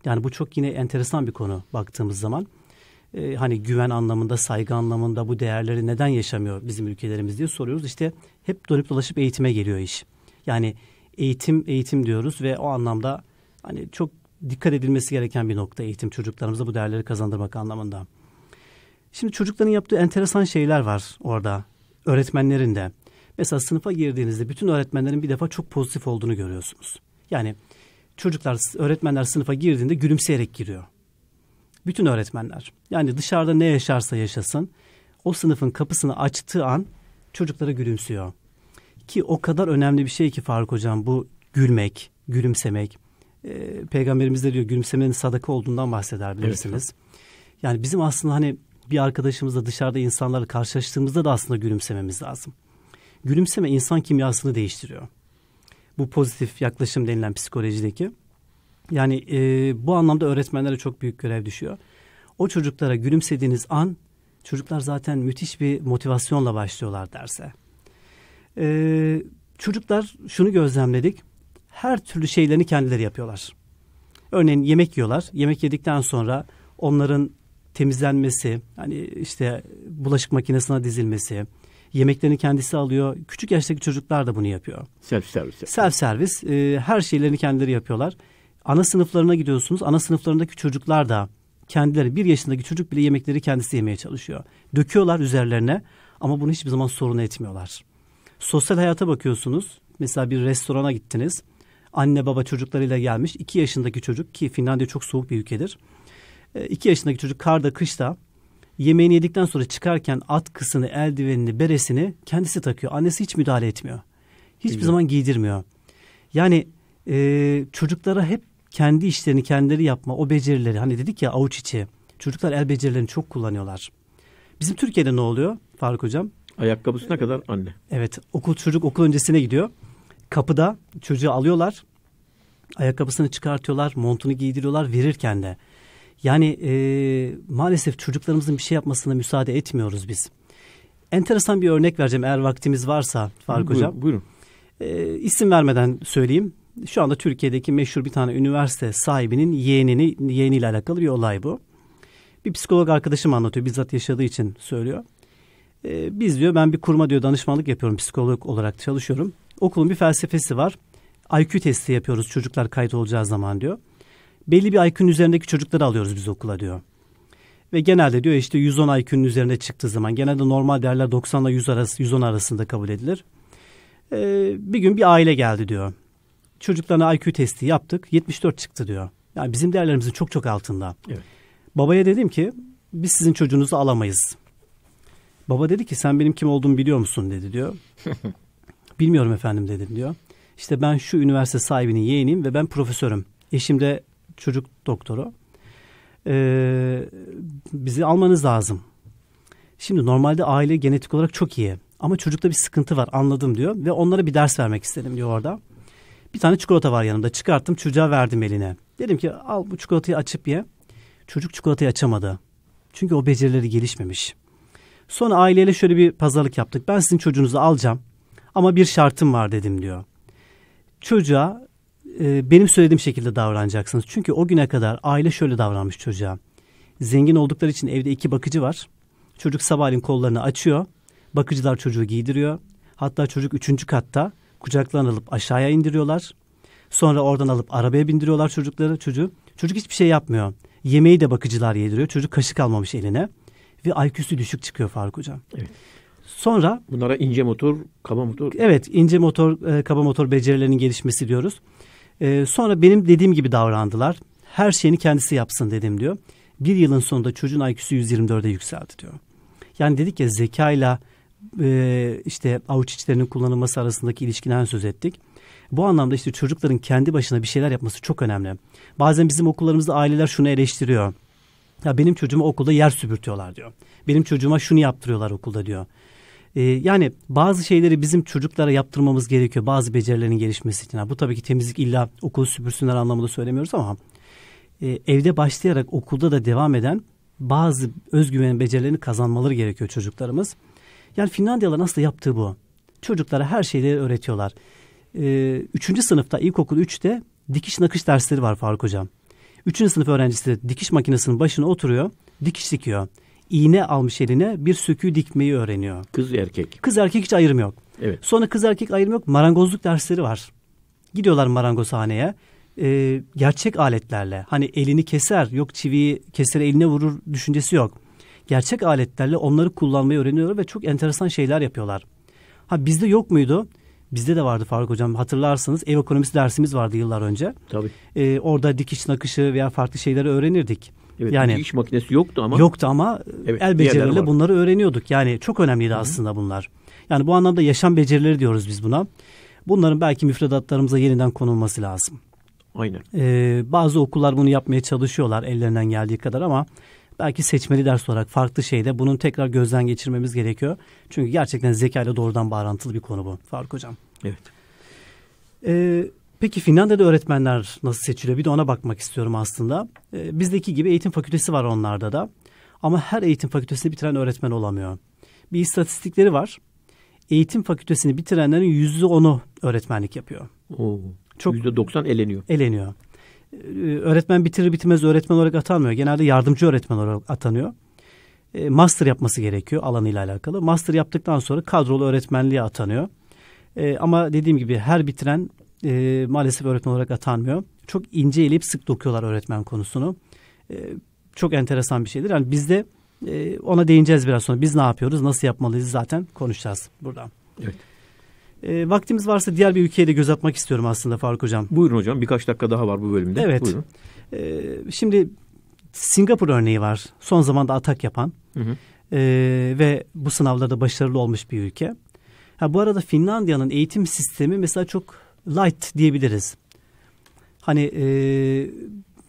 Yani bu çok yine enteresan bir konu baktığımız zaman. E, hani güven anlamında, saygı anlamında bu değerleri neden yaşamıyor bizim ülkelerimiz diye soruyoruz. İşte hep dönüp dolaşıp eğitime geliyor iş. Yani eğitim eğitim diyoruz ve o anlamda hani çok dikkat edilmesi gereken bir nokta eğitim çocuklarımıza bu değerleri kazandırmak anlamında. Şimdi çocukların yaptığı enteresan şeyler var orada öğretmenlerin de. Mesela sınıfa girdiğinizde bütün öğretmenlerin bir defa çok pozitif olduğunu görüyorsunuz. Yani çocuklar, öğretmenler sınıfa girdiğinde gülümseyerek giriyor. Bütün öğretmenler. Yani dışarıda ne yaşarsa yaşasın o sınıfın kapısını açtığı an çocuklara gülümsüyor ki o kadar önemli bir şey ki Faruk Hocam bu gülmek, gülümsemek. E, Peygamberimiz de diyor gülümsemenin sadaka olduğundan bahseder bilirsiniz. Evet. Yani bizim aslında hani bir arkadaşımızla dışarıda insanlarla karşılaştığımızda da aslında gülümsememiz lazım. Gülümseme insan kimyasını değiştiriyor. Bu pozitif yaklaşım denilen psikolojideki. Yani e, bu anlamda öğretmenlere çok büyük görev düşüyor. O çocuklara gülümsediğiniz an çocuklar zaten müthiş bir motivasyonla başlıyorlar derse e, çocuklar şunu gözlemledik. Her türlü şeylerini kendileri yapıyorlar. Örneğin yemek yiyorlar. Yemek yedikten sonra onların temizlenmesi, hani işte bulaşık makinesine dizilmesi, yemeklerini kendisi alıyor. Küçük yaştaki çocuklar da bunu yapıyor. Self servis. Self servis. E, her şeylerini kendileri yapıyorlar. Ana sınıflarına gidiyorsunuz. Ana sınıflarındaki çocuklar da kendileri bir yaşındaki çocuk bile yemekleri kendisi yemeye çalışıyor. Döküyorlar üzerlerine ama bunu hiçbir zaman sorun etmiyorlar. Sosyal hayata bakıyorsunuz. Mesela bir restorana gittiniz. Anne baba çocuklarıyla gelmiş. iki yaşındaki çocuk ki Finlandiya çok soğuk bir ülkedir. 2 ee, yaşındaki çocuk karda kışta yemeğini yedikten sonra çıkarken at kısını, eldivenini, beresini kendisi takıyor. Annesi hiç müdahale etmiyor. Hiçbir Bilmiyorum. zaman giydirmiyor. Yani e, çocuklara hep kendi işlerini kendileri yapma o becerileri hani dedik ya avuç içi. Çocuklar el becerilerini çok kullanıyorlar. Bizim Türkiye'de ne oluyor Faruk Hocam? Ayakkabısına kadar anne. Evet okul çocuk okul öncesine gidiyor. Kapıda çocuğu alıyorlar. Ayakkabısını çıkartıyorlar. Montunu giydiriyorlar verirken de. Yani e, maalesef çocuklarımızın bir şey yapmasına müsaade etmiyoruz biz. Enteresan bir örnek vereceğim eğer vaktimiz varsa Faruk buyurun, Hocam. Buyurun. E, isim vermeden söyleyeyim. Şu anda Türkiye'deki meşhur bir tane üniversite sahibinin yeğenini, yeğeniyle alakalı bir olay bu. Bir psikolog arkadaşım anlatıyor bizzat yaşadığı için söylüyor. E, biz diyor ben bir kurma diyor danışmanlık yapıyorum psikolog olarak çalışıyorum. Okulun bir felsefesi var. IQ testi yapıyoruz çocuklar kayıt olacağı zaman diyor. Belli bir IQ'nun üzerindeki çocukları alıyoruz biz okula diyor. Ve genelde diyor işte 110 IQ'nun üzerine çıktığı zaman genelde normal değerler 90 ile 100 arası 110 arasında kabul edilir. Ee, bir gün bir aile geldi diyor. Çocuklarına IQ testi yaptık. 74 çıktı diyor. Yani bizim değerlerimizin çok çok altında. Evet. Babaya dedim ki biz sizin çocuğunuzu alamayız. Baba dedi ki sen benim kim olduğumu biliyor musun dedi diyor. Bilmiyorum efendim dedim diyor. İşte ben şu üniversite sahibinin yeğeniyim ve ben profesörüm. Eşim de çocuk doktoru. Ee, bizi almanız lazım. Şimdi normalde aile genetik olarak çok iyi. Ama çocukta bir sıkıntı var anladım diyor. Ve onlara bir ders vermek istedim diyor orada. Bir tane çikolata var yanımda. Çıkarttım çocuğa verdim eline. Dedim ki al bu çikolatayı açıp ye. Çocuk çikolatayı açamadı. Çünkü o becerileri gelişmemiş. Sonra aileyle şöyle bir pazarlık yaptık. Ben sizin çocuğunuzu alacağım ama bir şartım var dedim diyor. Çocuğa e, benim söylediğim şekilde davranacaksınız. Çünkü o güne kadar aile şöyle davranmış çocuğa. Zengin oldukları için evde iki bakıcı var. Çocuk sabahleyin kollarını açıyor. Bakıcılar çocuğu giydiriyor. Hatta çocuk üçüncü katta kucaklarına alıp aşağıya indiriyorlar. Sonra oradan alıp arabaya bindiriyorlar çocukları çocuğu. Çocuk hiçbir şey yapmıyor. Yemeği de bakıcılar yediriyor. Çocuk kaşık almamış eline ve IQ'su düşük çıkıyor Faruk Hocam. Evet. Sonra bunlara ince motor, kaba motor. Evet, ince motor, e, kaba motor becerilerinin gelişmesi diyoruz. E, sonra benim dediğim gibi davrandılar. Her şeyini kendisi yapsın dedim diyor. Bir yılın sonunda çocuğun IQ'su 124'e yükseldi diyor. Yani dedik ya zekayla e, işte avuç içlerinin kullanılması arasındaki ilişkiden söz ettik. Bu anlamda işte çocukların kendi başına bir şeyler yapması çok önemli. Bazen bizim okullarımızda aileler şunu eleştiriyor. Ya benim çocuğuma okulda yer süpürtüyorlar diyor. Benim çocuğuma şunu yaptırıyorlar okulda diyor. Ee, yani bazı şeyleri bizim çocuklara yaptırmamız gerekiyor bazı becerilerin gelişmesi için. Ha, bu tabii ki temizlik illa okulu süpürsünler anlamında söylemiyoruz ama e, evde başlayarak okulda da devam eden bazı özgüven becerilerini kazanmaları gerekiyor çocuklarımız. Yani Finlandiyalıların aslında yaptığı bu. Çocuklara her şeyleri öğretiyorlar. Ee, üçüncü sınıfta ilkokul üçte dikiş nakış dersleri var Faruk Hocam. Üçüncü sınıf öğrencisi de dikiş makinesinin başına oturuyor. Dikiş dikiyor. İğne almış eline bir söküğü dikmeyi öğreniyor. Kız erkek. Kız erkek hiç ayrım yok. Evet. Sonra kız erkek ayrım yok. Marangozluk dersleri var. Gidiyorlar marangozhaneye. E, gerçek aletlerle hani elini keser yok çiviyi keser eline vurur düşüncesi yok. Gerçek aletlerle onları kullanmayı öğreniyorlar ve çok enteresan şeyler yapıyorlar. Ha bizde yok muydu? Bizde de vardı Faruk Hocam hatırlarsanız ev ekonomisi dersimiz vardı yıllar önce. Tabii. Ee, orada dikiş nakışı veya farklı şeyleri öğrenirdik. Evet, yani iş makinesi yoktu ama yoktu ama evet, el becerileriyle bunları öğreniyorduk. Yani çok önemliydi Hı-hı. aslında bunlar. Yani bu anlamda yaşam becerileri diyoruz biz buna. Bunların belki müfredatlarımıza yeniden konulması lazım. Aynen. Ee, bazı okullar bunu yapmaya çalışıyorlar ellerinden geldiği kadar ama belki seçmeli ders olarak farklı şeyde bunun tekrar gözden geçirmemiz gerekiyor. Çünkü gerçekten zeka ile doğrudan bağlantılı bir konu bu Faruk Hocam. Evet. Ee, peki Finlandiya'da öğretmenler nasıl seçiliyor? Bir de ona bakmak istiyorum aslında. Ee, bizdeki gibi eğitim fakültesi var onlarda da. Ama her eğitim fakültesini bitiren öğretmen olamıyor. Bir istatistikleri var. Eğitim fakültesini bitirenlerin yüzde onu öğretmenlik yapıyor. Oo, Çok yüzde doksan eleniyor. Eleniyor. Ee, öğretmen bitirir bitirmez öğretmen olarak atanmıyor. Genelde yardımcı öğretmen olarak atanıyor ee, master yapması gerekiyor alanıyla alakalı. Master yaptıktan sonra kadrolu öğretmenliğe atanıyor. E, ama dediğim gibi her bitiren e, maalesef öğretmen olarak atanmıyor. Çok ince eleyip sık dokuyorlar öğretmen konusunu. E, çok enteresan bir şeydir. Yani de e, ona değineceğiz biraz sonra. Biz ne yapıyoruz, nasıl yapmalıyız zaten konuşacağız buradan. Evet. E, vaktimiz varsa diğer bir ülkeye de göz atmak istiyorum aslında Faruk Hocam. Buyurun hocam birkaç dakika daha var bu bölümde. Evet. Buyurun. E, şimdi Singapur örneği var. Son zamanda atak yapan hı hı. E, ve bu sınavlarda başarılı olmuş bir ülke. Ha, bu arada Finlandiya'nın eğitim sistemi mesela çok light diyebiliriz. Hani e,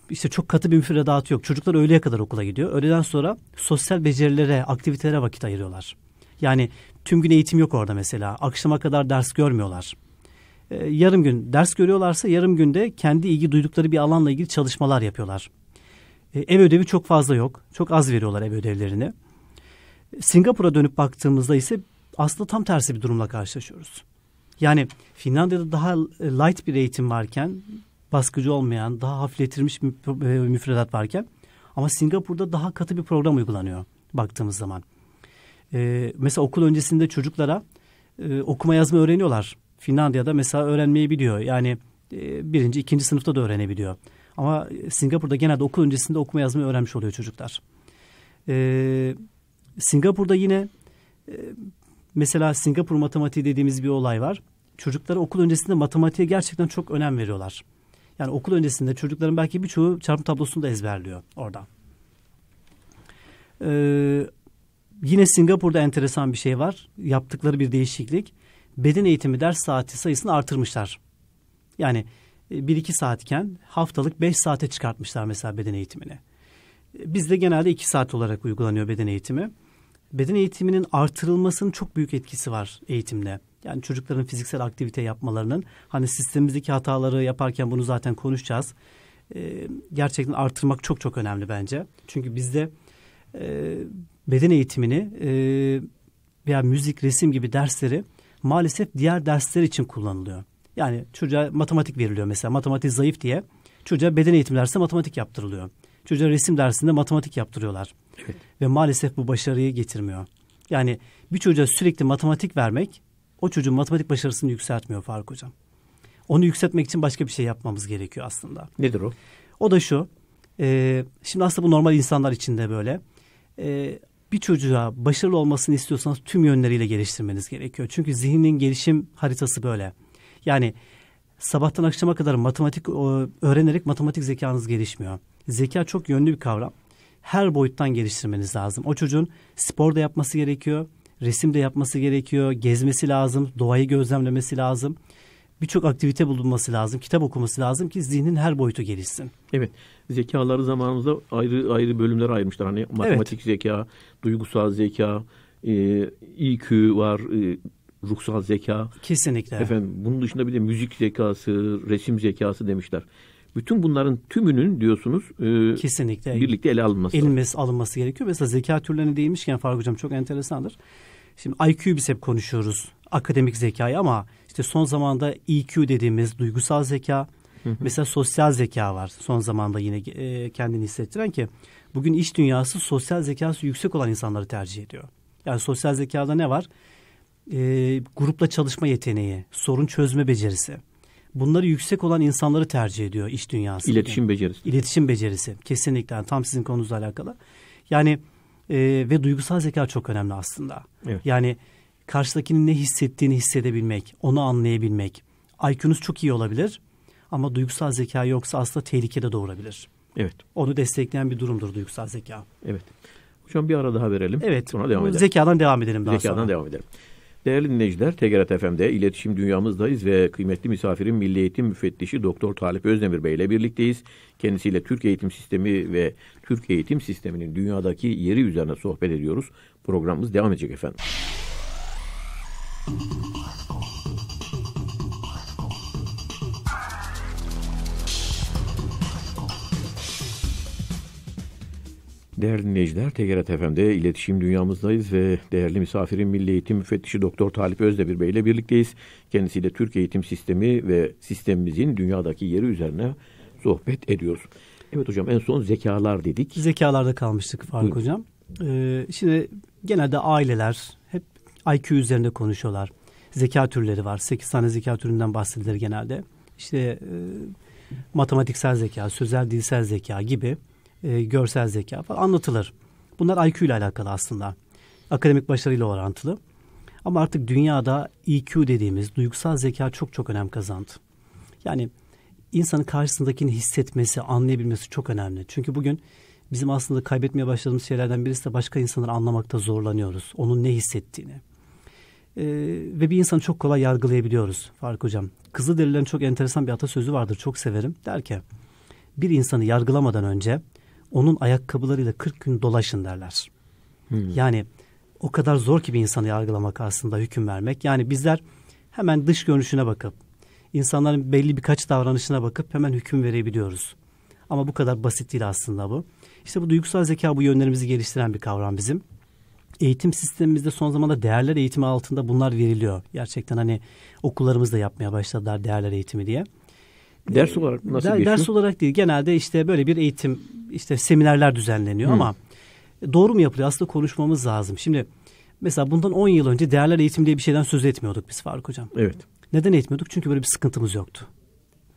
işte çok katı bir müfredatı yok. Çocuklar öğleye kadar okula gidiyor. Öğleden sonra sosyal becerilere, aktivitelere vakit ayırıyorlar. Yani tüm gün eğitim yok orada mesela. Akşama kadar ders görmüyorlar. E, yarım gün ders görüyorlarsa yarım günde kendi ilgi duydukları bir alanla ilgili çalışmalar yapıyorlar. E, ev ödevi çok fazla yok. Çok az veriyorlar ev ödevlerini. Singapur'a dönüp baktığımızda ise aslında tam tersi bir durumla karşılaşıyoruz. Yani Finlandiya'da daha e, light bir eğitim varken baskıcı olmayan, daha hafifletilmiş e, müfredat varken ama Singapur'da daha katı bir program uygulanıyor baktığımız zaman. Ee, mesela okul öncesinde çocuklara e, okuma yazma öğreniyorlar. Finlandiya'da mesela öğrenmeyi biliyor. Yani e, birinci, ikinci sınıfta da öğrenebiliyor. Ama e, Singapur'da genelde okul öncesinde okuma yazma öğrenmiş oluyor çocuklar. Ee, Singapur'da yine Mesela Singapur matematiği dediğimiz bir olay var. Çocuklara okul öncesinde matematiğe gerçekten çok önem veriyorlar. Yani okul öncesinde çocukların belki birçoğu çarpım tablosunu da ezberliyor orada. Ee, yine Singapur'da enteresan bir şey var. Yaptıkları bir değişiklik. Beden eğitimi ders saati sayısını artırmışlar. Yani e, bir iki saatken haftalık beş saate çıkartmışlar mesela beden eğitimini. Bizde genelde iki saat olarak uygulanıyor beden eğitimi beden eğitiminin artırılmasının çok büyük etkisi var eğitimde. Yani çocukların fiziksel aktivite yapmalarının hani sistemimizdeki hataları yaparken bunu zaten konuşacağız. E, gerçekten artırmak çok çok önemli bence. Çünkü bizde e, beden eğitimini e, veya müzik, resim gibi dersleri maalesef diğer dersler için kullanılıyor. Yani çocuğa matematik veriliyor mesela matematik zayıf diye çocuğa beden eğitimi dersinde matematik yaptırılıyor. Çocuğa resim dersinde matematik yaptırıyorlar. Evet. Ve maalesef bu başarıyı getirmiyor. Yani bir çocuğa sürekli matematik vermek o çocuğun matematik başarısını yükseltmiyor Faruk Hocam. Onu yükseltmek için başka bir şey yapmamız gerekiyor aslında. Nedir o? O da şu. E, şimdi aslında bu normal insanlar için de böyle. E, bir çocuğa başarılı olmasını istiyorsanız tüm yönleriyle geliştirmeniz gerekiyor. Çünkü zihnin gelişim haritası böyle. Yani sabahtan akşama kadar matematik öğrenerek matematik zekanız gelişmiyor. Zeka çok yönlü bir kavram her boyuttan geliştirmeniz lazım. O çocuğun spor da yapması gerekiyor, resim de yapması gerekiyor, gezmesi lazım, doğayı gözlemlemesi lazım. Birçok aktivite bulunması lazım, kitap okuması lazım ki zihnin her boyutu gelişsin. Evet, zekaları zamanımızda ayrı ayrı bölümlere ayırmışlar. Hani matematik evet. zeka, duygusal zeka, e, IQ var, e, ruhsal zeka. Kesinlikle. Efendim bunun dışında bir de müzik zekası, resim zekası demişler. Bütün bunların tümünün diyorsunuz e, kesinlikle birlikte ele alınması. Elinmesi alınması gerekiyor. Mesela zeka türlerine değinmişken Faruk Hocam çok enteresandır. Şimdi IQ biz hep konuşuyoruz. Akademik zekayı ama işte son zamanda EQ dediğimiz duygusal zeka, Hı hı. Mesela sosyal zeka var son zamanda yine e, kendini hissettiren ki bugün iş dünyası sosyal zekası yüksek olan insanları tercih ediyor. Yani sosyal zekada ne var? E, grupla çalışma yeteneği, sorun çözme becerisi bunları yüksek olan insanları tercih ediyor iş dünyası. İletişim becerisi. İletişim becerisi kesinlikle yani tam sizin konunuzla alakalı. Yani e, ve duygusal zeka çok önemli aslında. Evet. Yani karşıdakinin ne hissettiğini hissedebilmek, onu anlayabilmek. IQ'nuz çok iyi olabilir ama duygusal zeka yoksa aslında tehlikede doğurabilir. Evet. Onu destekleyen bir durumdur duygusal zeka. Evet. Hocam bir ara daha verelim. Evet. Sonra devam edelim. Zekadan devam edelim daha Zekadan sonra. devam edelim. Değerli dinleyiciler, TGRT FM'de iletişim dünyamızdayız ve kıymetli misafirim Milli Eğitim Müfettişi Doktor Talip Özdemir Bey ile birlikteyiz. Kendisiyle Türk eğitim sistemi ve Türk eğitim sisteminin dünyadaki yeri üzerine sohbet ediyoruz. Programımız devam edecek efendim. Değerli dinleyiciler, TGRT FM'de iletişim dünyamızdayız ve değerli misafirim Milli Eğitim Müfettişi Doktor Talip Özdemir Bey ile birlikteyiz. Kendisiyle Türk eğitim sistemi ve sistemimizin dünyadaki yeri üzerine sohbet ediyoruz. Evet hocam en son zekalar dedik. Zekalarda kalmıştık Faruk Buyurun. hocam. Ee, şimdi genelde aileler hep IQ üzerinde konuşuyorlar. Zeka türleri var. 8 tane zeka türünden bahsedilir genelde. İşte e, matematiksel zeka, sözel dilsel zeka gibi e, görsel zeka falan anlatılır. Bunlar IQ ile alakalı aslında. Akademik başarıyla orantılı. Ama artık dünyada EQ dediğimiz duygusal zeka çok çok önem kazandı. Yani insanın karşısındakini hissetmesi, anlayabilmesi çok önemli. Çünkü bugün bizim aslında kaybetmeye başladığımız şeylerden birisi de başka insanları anlamakta zorlanıyoruz. Onun ne hissettiğini. Ee, ve bir insanı çok kolay yargılayabiliyoruz Faruk Hocam. Kızılderililerin çok enteresan bir atasözü vardır çok severim. Der ki bir insanı yargılamadan önce onun ayakkabılarıyla 40 gün dolaşın derler. Hmm. Yani o kadar zor ki bir insanı yargılamak aslında hüküm vermek. Yani bizler hemen dış görünüşüne bakıp insanların belli birkaç davranışına bakıp hemen hüküm verebiliyoruz. Ama bu kadar basit değil aslında bu. İşte bu duygusal zeka bu yönlerimizi geliştiren bir kavram bizim. Eğitim sistemimizde son zamanda değerler eğitimi altında bunlar veriliyor. Gerçekten hani okullarımızda yapmaya başladılar değerler eğitimi diye. Ders ee, olarak nasıl der, geçiyor? Ders olarak değil. Genelde işte böyle bir eğitim, işte seminerler düzenleniyor Hı. ama e, doğru mu yapılıyor? Aslında konuşmamız lazım. Şimdi mesela bundan 10 yıl önce değerler eğitim diye bir şeyden söz etmiyorduk biz Faruk Hocam. Evet. Neden etmiyorduk? Çünkü böyle bir sıkıntımız yoktu.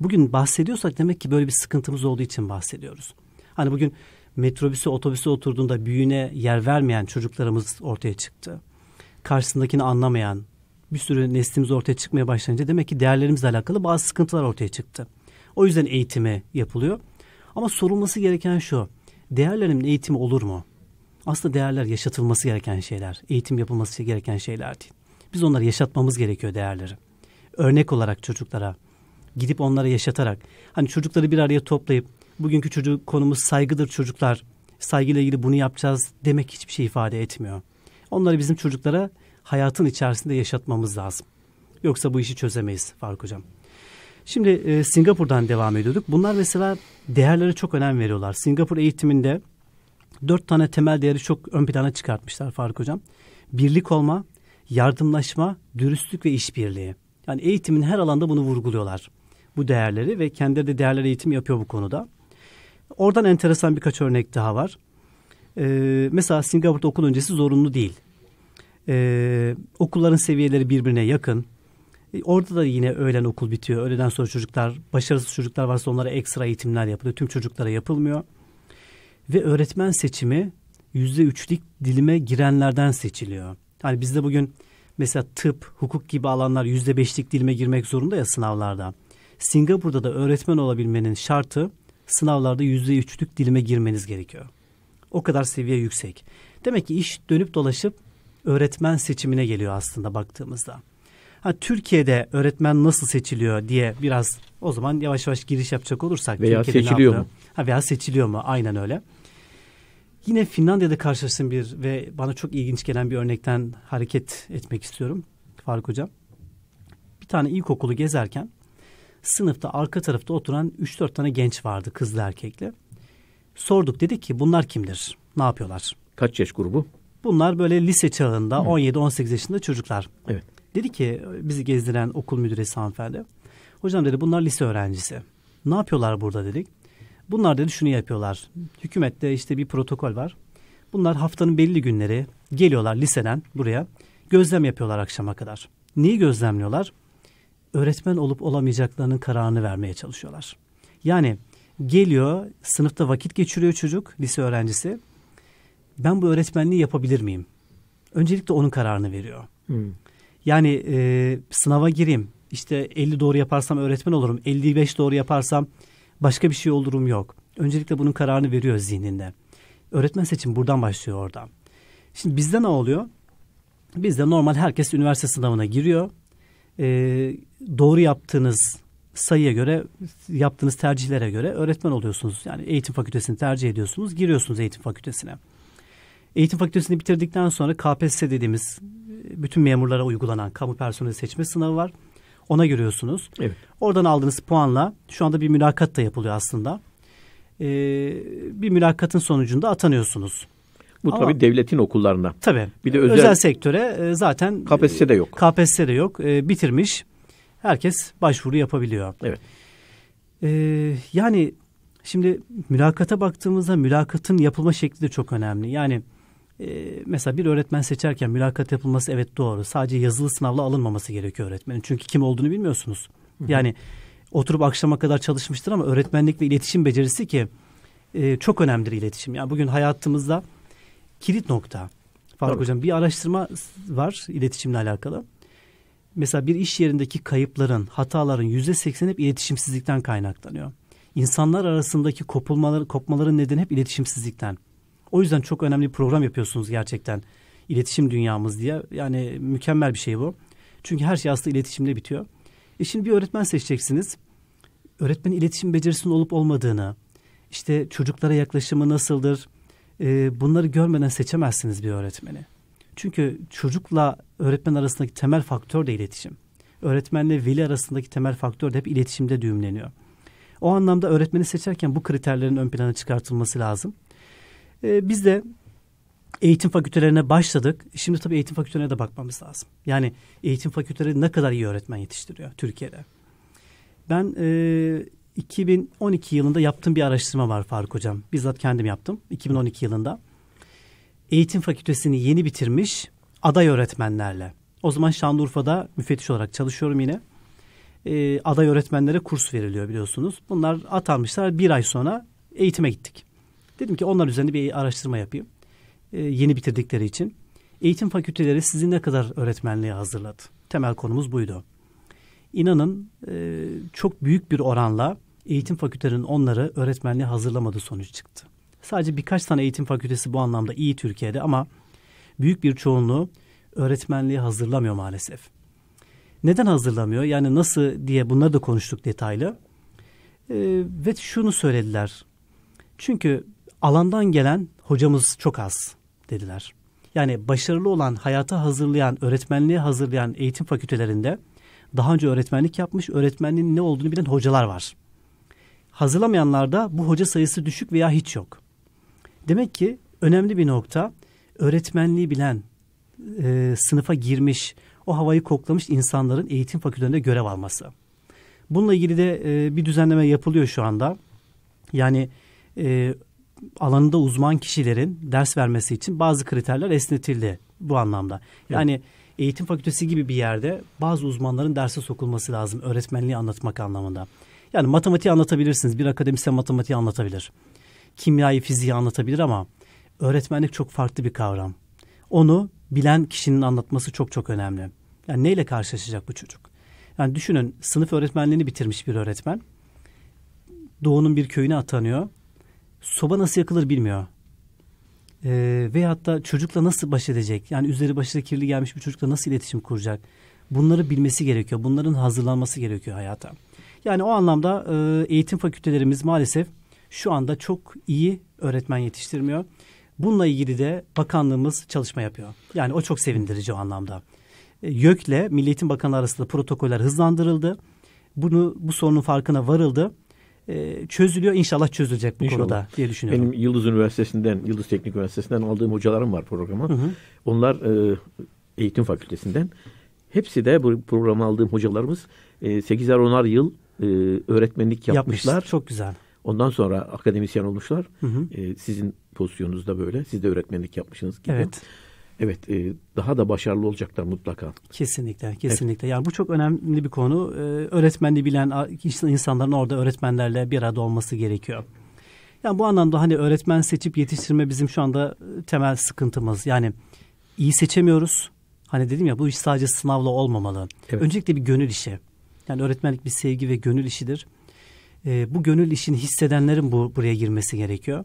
Bugün bahsediyorsak demek ki böyle bir sıkıntımız olduğu için bahsediyoruz. Hani bugün metrobüse, otobüse oturduğunda büyüğüne yer vermeyen çocuklarımız ortaya çıktı. Karşısındakini anlamayan, bir sürü neslimiz ortaya çıkmaya başlayınca demek ki değerlerimizle alakalı bazı sıkıntılar ortaya çıktı. O yüzden eğitimi yapılıyor. Ama sorulması gereken şu. Değerlerin eğitimi olur mu? Aslında değerler yaşatılması gereken şeyler. Eğitim yapılması gereken şeyler değil. Biz onları yaşatmamız gerekiyor değerleri. Örnek olarak çocuklara gidip onları yaşatarak hani çocukları bir araya toplayıp bugünkü çocuk konumuz saygıdır çocuklar. Saygıyla ilgili bunu yapacağız demek hiçbir şey ifade etmiyor. Onları bizim çocuklara hayatın içerisinde yaşatmamız lazım. Yoksa bu işi çözemeyiz Faruk Hocam. Şimdi e, Singapur'dan devam ediyorduk. Bunlar mesela değerlere çok önem veriyorlar. Singapur eğitiminde dört tane temel değeri çok ön plana çıkartmışlar Faruk Hocam. Birlik olma, yardımlaşma, dürüstlük ve işbirliği. Yani eğitimin her alanda bunu vurguluyorlar. Bu değerleri ve kendileri de değerler eğitimi yapıyor bu konuda. Oradan enteresan birkaç örnek daha var. Ee, mesela Singapur'da okul öncesi zorunlu değil. Ee, okulların seviyeleri birbirine yakın. E, orada da yine öğlen okul bitiyor. Öğleden sonra çocuklar, başarısız çocuklar varsa onlara ekstra eğitimler yapılıyor. Tüm çocuklara yapılmıyor. Ve öğretmen seçimi yüzde üçlük dilime girenlerden seçiliyor. Hani bizde bugün mesela tıp, hukuk gibi alanlar yüzde beşlik dilime girmek zorunda ya sınavlarda. Singapur'da da öğretmen olabilmenin şartı sınavlarda yüzde üçlük dilime girmeniz gerekiyor. O kadar seviye yüksek. Demek ki iş dönüp dolaşıp öğretmen seçimine geliyor aslında baktığımızda. Ha, Türkiye'de öğretmen nasıl seçiliyor diye biraz o zaman yavaş yavaş giriş yapacak olursak. Veya Türkiye'de seçiliyor mu? Ha, veya seçiliyor mu? Aynen öyle. Yine Finlandiya'da karşılaştığım bir ve bana çok ilginç gelen bir örnekten hareket etmek istiyorum Faruk Hocam. Bir tane ilkokulu gezerken sınıfta arka tarafta oturan 3-4 tane genç vardı kızlı erkekli. Sorduk dedik ki bunlar kimdir? Ne yapıyorlar? Kaç yaş grubu? Bunlar böyle lise çağında 17-18 yaşında çocuklar. Evet. Dedi ki bizi gezdiren okul müdüresi hanımefendi. Hocam dedi bunlar lise öğrencisi. Ne yapıyorlar burada dedik. Bunlar dedi şunu yapıyorlar. Hükümette işte bir protokol var. Bunlar haftanın belli günleri geliyorlar liseden buraya. Gözlem yapıyorlar akşama kadar. Neyi gözlemliyorlar? Öğretmen olup olamayacaklarının kararını vermeye çalışıyorlar. Yani geliyor sınıfta vakit geçiriyor çocuk lise öğrencisi. Ben bu öğretmenliği yapabilir miyim? Öncelikle onun kararını veriyor. Hmm. Yani e, sınava gireyim. İşte 50 doğru yaparsam öğretmen olurum. 55 doğru yaparsam başka bir şey olurum yok. Öncelikle bunun kararını veriyor zihninde. Öğretmen seçim buradan başlıyor orada. Şimdi bizde ne oluyor? Bizde normal herkes üniversite sınavına giriyor. E, doğru yaptığınız sayıya göre yaptığınız tercihlere göre öğretmen oluyorsunuz. Yani eğitim fakültesini tercih ediyorsunuz, giriyorsunuz eğitim fakültesine. Eğitim fakültesini bitirdikten sonra KPSS dediğimiz bütün memurlara uygulanan kamu personeli seçme sınavı var. Ona giriyorsunuz. Evet. Oradan aldığınız puanla şu anda bir mülakat da yapılıyor aslında. Ee, bir mülakatın sonucunda atanıyorsunuz. Bu Ama, tabii devletin okullarına. Tabii. Bir de özel, özel sektöre e, zaten KPSS'de de yok. KPSS'de de yok. E, bitirmiş. Herkes başvuru yapabiliyor. Evet. E, yani şimdi mülakata baktığımızda mülakatın yapılma şekli de çok önemli. Yani ee, mesela bir öğretmen seçerken mülakat yapılması evet doğru. Sadece yazılı sınavla alınmaması gerekiyor öğretmenin. Çünkü kim olduğunu bilmiyorsunuz. Yani oturup akşama kadar çalışmıştır ama öğretmenlik ve iletişim becerisi ki e, çok önemlidir iletişim. Yani bugün hayatımızda kilit nokta. Faruk Tabii. Hocam bir araştırma var iletişimle alakalı. Mesela bir iş yerindeki kayıpların, hataların yüzde seksen hep iletişimsizlikten kaynaklanıyor. İnsanlar arasındaki kopulmaları, kopmaların nedeni hep iletişimsizlikten. O yüzden çok önemli bir program yapıyorsunuz gerçekten. İletişim dünyamız diye. Yani mükemmel bir şey bu. Çünkü her şey aslında iletişimde bitiyor. E şimdi bir öğretmen seçeceksiniz. Öğretmenin iletişim becerisinin olup olmadığını, işte çocuklara yaklaşımı nasıldır, e, bunları görmeden seçemezsiniz bir öğretmeni. Çünkü çocukla öğretmen arasındaki temel faktör de iletişim. Öğretmenle veli arasındaki temel faktör de hep iletişimde düğümleniyor. O anlamda öğretmeni seçerken bu kriterlerin ön plana çıkartılması lazım. E, biz de eğitim fakültelerine başladık. Şimdi tabii eğitim fakültelerine de bakmamız lazım. Yani eğitim fakülteleri ne kadar iyi öğretmen yetiştiriyor Türkiye'de? Ben e, 2012 yılında yaptığım bir araştırma var Faruk Hocam. Bizzat kendim yaptım 2012 yılında. Eğitim fakültesini yeni bitirmiş aday öğretmenlerle. O zaman Şanlıurfa'da müfettiş olarak çalışıyorum yine. E, aday öğretmenlere kurs veriliyor biliyorsunuz. Bunlar atanmışlar bir ay sonra eğitime gittik. Dedim ki onlar üzerinde bir araştırma yapayım. E, yeni bitirdikleri için. Eğitim fakülteleri sizi ne kadar öğretmenliğe hazırladı? Temel konumuz buydu. İnanın e, çok büyük bir oranla eğitim fakültelerinin onları öğretmenliğe hazırlamadığı sonuç çıktı. Sadece birkaç tane eğitim fakültesi bu anlamda iyi Türkiye'de ama büyük bir çoğunluğu öğretmenliği hazırlamıyor maalesef. Neden hazırlamıyor? Yani nasıl diye bunları da konuştuk detaylı. Ee, ve şunu söylediler. Çünkü alandan gelen hocamız çok az dediler. Yani başarılı olan, hayata hazırlayan, öğretmenliğe hazırlayan eğitim fakültelerinde daha önce öğretmenlik yapmış, öğretmenliğin ne olduğunu bilen hocalar var. Hazırlamayanlarda bu hoca sayısı düşük veya hiç yok. Demek ki önemli bir nokta öğretmenliği bilen, e, sınıfa girmiş, o havayı koklamış insanların eğitim fakültelerinde görev alması. Bununla ilgili de e, bir düzenleme yapılıyor şu anda. Yani e, alanında uzman kişilerin ders vermesi için bazı kriterler esnetildi bu anlamda. Yani evet. eğitim fakültesi gibi bir yerde bazı uzmanların derse sokulması lazım öğretmenliği anlatmak anlamında. Yani matematiği anlatabilirsiniz. Bir akademisyen matematiği anlatabilir. Kimyayı, fiziği anlatabilir ama öğretmenlik çok farklı bir kavram. Onu bilen kişinin anlatması çok çok önemli. Yani neyle karşılaşacak bu çocuk? Yani düşünün sınıf öğretmenliğini bitirmiş bir öğretmen. Doğu'nun bir köyüne atanıyor soba nasıl yakılır bilmiyor. E, ve hatta çocukla nasıl baş edecek? Yani üzeri başına kirli gelmiş bir çocukla nasıl iletişim kuracak? Bunları bilmesi gerekiyor. Bunların hazırlanması gerekiyor hayata. Yani o anlamda e, eğitim fakültelerimiz maalesef şu anda çok iyi öğretmen yetiştirmiyor. Bununla ilgili de bakanlığımız çalışma yapıyor. Yani o çok sevindirici o anlamda. E, YÖK'le Milli Eğitim Bakanı arasında protokoller hızlandırıldı. Bunu bu sorunun farkına varıldı e, çözülüyor. İnşallah çözülecek bu İnşallah. konuda diye düşünüyorum. Benim Yıldız Üniversitesi'nden, Yıldız Teknik Üniversitesi'nden aldığım hocalarım var programa. Hı hı. Onlar e, eğitim fakültesinden. Hepsi de bu programı aldığım hocalarımız e, 8'er 10'ar yıl e, öğretmenlik yapmışlar. Yapmış, çok güzel. Ondan sonra akademisyen olmuşlar. Hı hı. E, sizin pozisyonunuzda böyle. Siz de öğretmenlik yapmışsınız gibi. Evet. Evet e, daha da başarılı olacaklar mutlaka. Kesinlikle kesinlikle evet. yani bu çok önemli bir konu. Ee, öğretmenliği bilen insanların orada öğretmenlerle bir arada olması gerekiyor. Yani bu anlamda hani öğretmen seçip yetiştirme bizim şu anda e, temel sıkıntımız. Yani iyi seçemiyoruz. Hani dedim ya bu iş sadece sınavla olmamalı. Evet. Öncelikle bir gönül işi. Yani öğretmenlik bir sevgi ve gönül işidir. Ee, bu gönül işini hissedenlerin bu, buraya girmesi gerekiyor.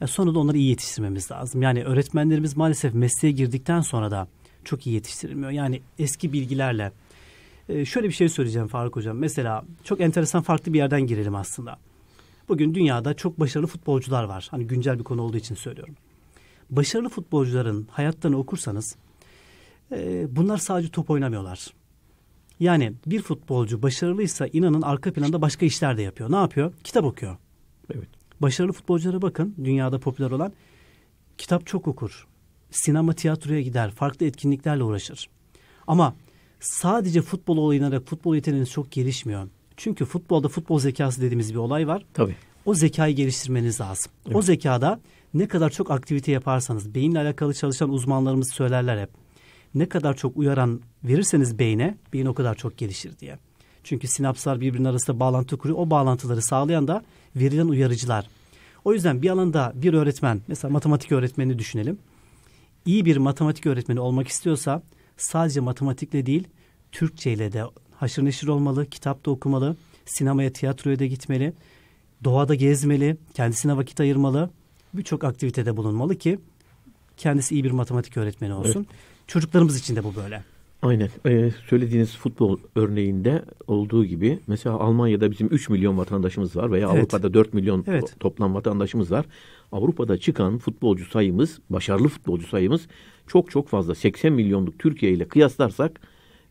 E da onları iyi yetiştirmemiz lazım. Yani öğretmenlerimiz maalesef mesleğe girdikten sonra da çok iyi yetiştirilmiyor. Yani eski bilgilerle. E şöyle bir şey söyleyeceğim Faruk Hocam. Mesela çok enteresan farklı bir yerden girelim aslında. Bugün dünyada çok başarılı futbolcular var. Hani güncel bir konu olduğu için söylüyorum. Başarılı futbolcuların hayatlarını okursanız e, bunlar sadece top oynamıyorlar. Yani bir futbolcu başarılıysa inanın arka planda başka işler de yapıyor. Ne yapıyor? Kitap okuyor. Evet. Başarılı futbolculara bakın dünyada popüler olan kitap çok okur. Sinema tiyatroya gider. Farklı etkinliklerle uğraşır. Ama sadece futbol oynanarak futbol yeteneğiniz çok gelişmiyor. Çünkü futbolda futbol zekası dediğimiz bir olay var. Tabii. O zekayı geliştirmeniz lazım. Evet. O zekada ne kadar çok aktivite yaparsanız, beyinle alakalı çalışan uzmanlarımız söylerler hep. Ne kadar çok uyaran verirseniz beyne, beyin o kadar çok gelişir diye. Çünkü sinapslar birbirinin arasında bağlantı kuruyor. O bağlantıları sağlayan da verilen uyarıcılar. O yüzden bir alanda bir öğretmen, mesela matematik öğretmenini düşünelim. İyi bir matematik öğretmeni olmak istiyorsa sadece matematikle değil, Türkçe ile de haşır neşir olmalı, kitap da okumalı, sinemaya, tiyatroya da gitmeli, doğada gezmeli, kendisine vakit ayırmalı, birçok aktivitede bulunmalı ki kendisi iyi bir matematik öğretmeni olsun. Evet. Çocuklarımız için de bu böyle. Aynen. Ee, söylediğiniz futbol örneğinde olduğu gibi mesela Almanya'da bizim 3 milyon vatandaşımız var veya evet. Avrupa'da 4 milyon evet. toplam vatandaşımız var. Avrupa'da çıkan futbolcu sayımız, başarılı futbolcu sayımız çok çok fazla. 80 milyonluk Türkiye ile kıyaslarsak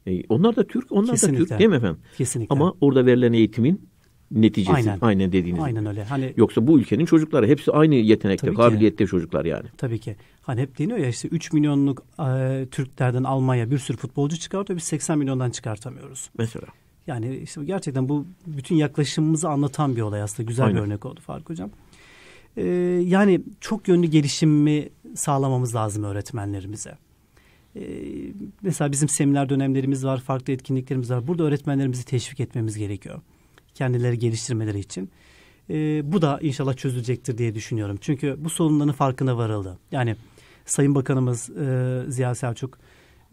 e, onlar da Türk, onlar Kesinlikle. da Türk değil mi efendim? Kesinlikle. Ama orada verilen eğitimin neticesi. Aynen. Aynen dediğiniz. Aynen gibi. öyle. Hani yoksa bu ülkenin çocukları hepsi aynı yetenekte, kabiliyette çocuklar yani. Tabii ki. Hani hep deniyor ya işte 3 milyonluk e, Türklerden Almanya bir sürü futbolcu çıkartıyor. Biz 80 milyondan çıkartamıyoruz. Mesela. Yani işte gerçekten bu bütün yaklaşımımızı anlatan bir olay aslında. Güzel Aynen. bir örnek oldu Faruk Hocam. Ee, yani çok yönlü gelişimi sağlamamız lazım öğretmenlerimize. Ee, mesela bizim seminer dönemlerimiz var, farklı etkinliklerimiz var. Burada öğretmenlerimizi teşvik etmemiz gerekiyor kendileri geliştirmeleri için. E, bu da inşallah çözülecektir diye düşünüyorum. Çünkü bu sorunların farkına varıldı. Yani Sayın Bakanımız e, Ziya Selçuk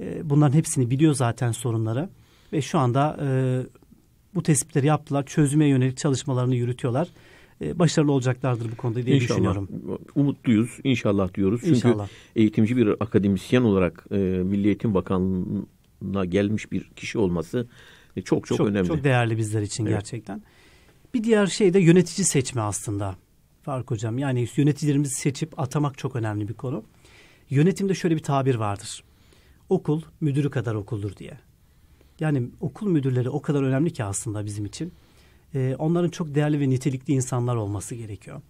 e, bunların hepsini biliyor zaten sorunları ve şu anda e, bu tespitleri yaptılar. Çözüme yönelik çalışmalarını yürütüyorlar. E, başarılı olacaklardır bu konuda diye İnşallah. düşünüyorum. Umutluyuz. İnşallah diyoruz. Çünkü İnşallah. eğitimci bir akademisyen olarak e, Milli Eğitim Bakanlığı'na gelmiş bir kişi olması e, çok, çok çok önemli. Çok değerli bizler için evet. gerçekten. Bir diğer şey de yönetici seçme aslında. Fark hocam yani yöneticilerimizi seçip atamak çok önemli bir konu. Yönetimde şöyle bir tabir vardır. Okul müdürü kadar okuldur diye. Yani okul müdürleri o kadar önemli ki aslında bizim için. Ee, onların çok değerli ve nitelikli insanlar olması gerekiyor.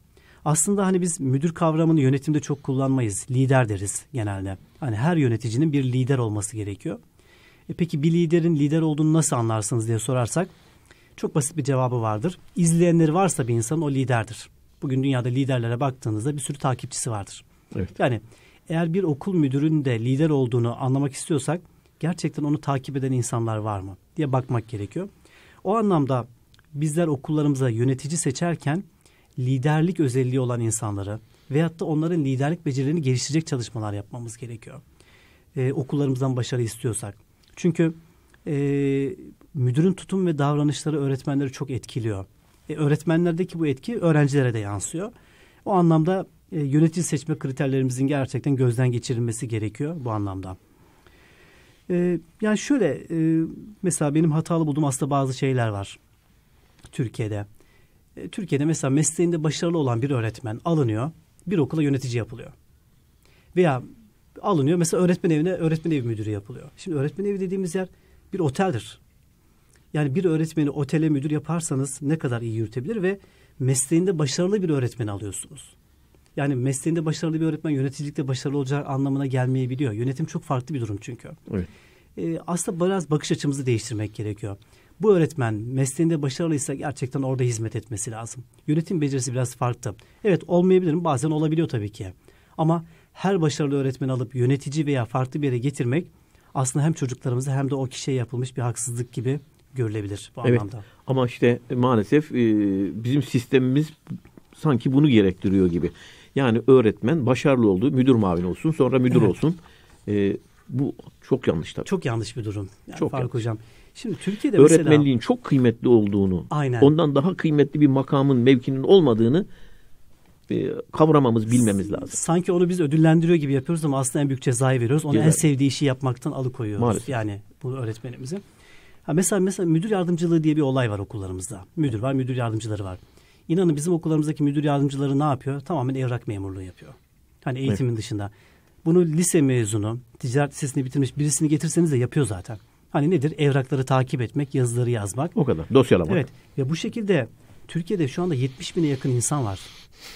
Aslında hani biz müdür kavramını yönetimde çok kullanmayız. Lider deriz genelde. Hani her yöneticinin bir lider olması gerekiyor. E peki bir liderin lider olduğunu nasıl anlarsınız diye sorarsak çok basit bir cevabı vardır. İzleyenleri varsa bir insan o liderdir. Bugün dünyada liderlere baktığınızda bir sürü takipçisi vardır. Evet. Yani eğer bir okul müdürünün de lider olduğunu anlamak istiyorsak gerçekten onu takip eden insanlar var mı diye bakmak gerekiyor. O anlamda bizler okullarımıza yönetici seçerken liderlik özelliği olan insanları veyahut da onların liderlik becerilerini geliştirecek çalışmalar yapmamız gerekiyor. Ee, okullarımızdan başarı istiyorsak. Çünkü e, müdürün tutum ve davranışları öğretmenleri çok etkiliyor. E, öğretmenlerdeki bu etki öğrencilere de yansıyor. O anlamda e, yönetici seçme kriterlerimizin gerçekten gözden geçirilmesi gerekiyor bu anlamda. E, yani şöyle e, mesela benim hatalı bulduğum aslında bazı şeyler var Türkiye'de. E, Türkiye'de mesela mesleğinde başarılı olan bir öğretmen alınıyor, bir okula yönetici yapılıyor. Veya alınıyor. Mesela öğretmen evine öğretmen ev müdürü yapılıyor. Şimdi öğretmen evi dediğimiz yer bir oteldir. Yani bir öğretmeni otele müdür yaparsanız ne kadar iyi yürütebilir ve mesleğinde başarılı bir öğretmen alıyorsunuz. Yani mesleğinde başarılı bir öğretmen yöneticilikte başarılı olacağı anlamına gelmeyebiliyor. Yönetim çok farklı bir durum çünkü. Evet. Ee, aslında biraz bakış açımızı değiştirmek gerekiyor. Bu öğretmen mesleğinde başarılıysa gerçekten orada hizmet etmesi lazım. Yönetim becerisi biraz farklı. Evet olmayabilirim bazen olabiliyor tabii ki. Ama her başarılı öğretmeni alıp yönetici veya farklı bir yere getirmek aslında hem çocuklarımıza hem de o kişiye yapılmış bir haksızlık gibi görülebilir bu evet. anlamda. Ama işte e, maalesef e, bizim sistemimiz sanki bunu gerektiriyor gibi. Yani öğretmen başarılı oldu, müdür mavini olsun, sonra müdür evet. olsun. E, bu çok yanlış tabii. Çok yanlış bir durum. Yani çok Faruk yanlış. Hocam. Şimdi Türkiye'de öğretmenliğin mesela, çok kıymetli olduğunu, aynen. ondan daha kıymetli bir makamın, mevkinin olmadığını kavramamız, bilmemiz lazım. Sanki onu biz ödüllendiriyor gibi yapıyoruz ama aslında en büyük cezayı veriyoruz. Onu en sevdiği işi yapmaktan alıkoyuyoruz. Maalesef. Yani bu öğretmenimizi. Ha mesela mesela müdür yardımcılığı diye bir olay var okullarımızda. Müdür var, müdür yardımcıları var. İnanın bizim okullarımızdaki müdür yardımcıları ne yapıyor? Tamamen evrak memurluğu yapıyor. Hani eğitimin evet. dışında. Bunu lise mezunu, ticaret lisesini bitirmiş birisini getirseniz de yapıyor zaten. Hani nedir? Evrakları takip etmek, yazıları yazmak. O kadar. Dosyalamak. Evet. Ve bu şekilde Türkiye'de şu anda 70 bine yakın insan var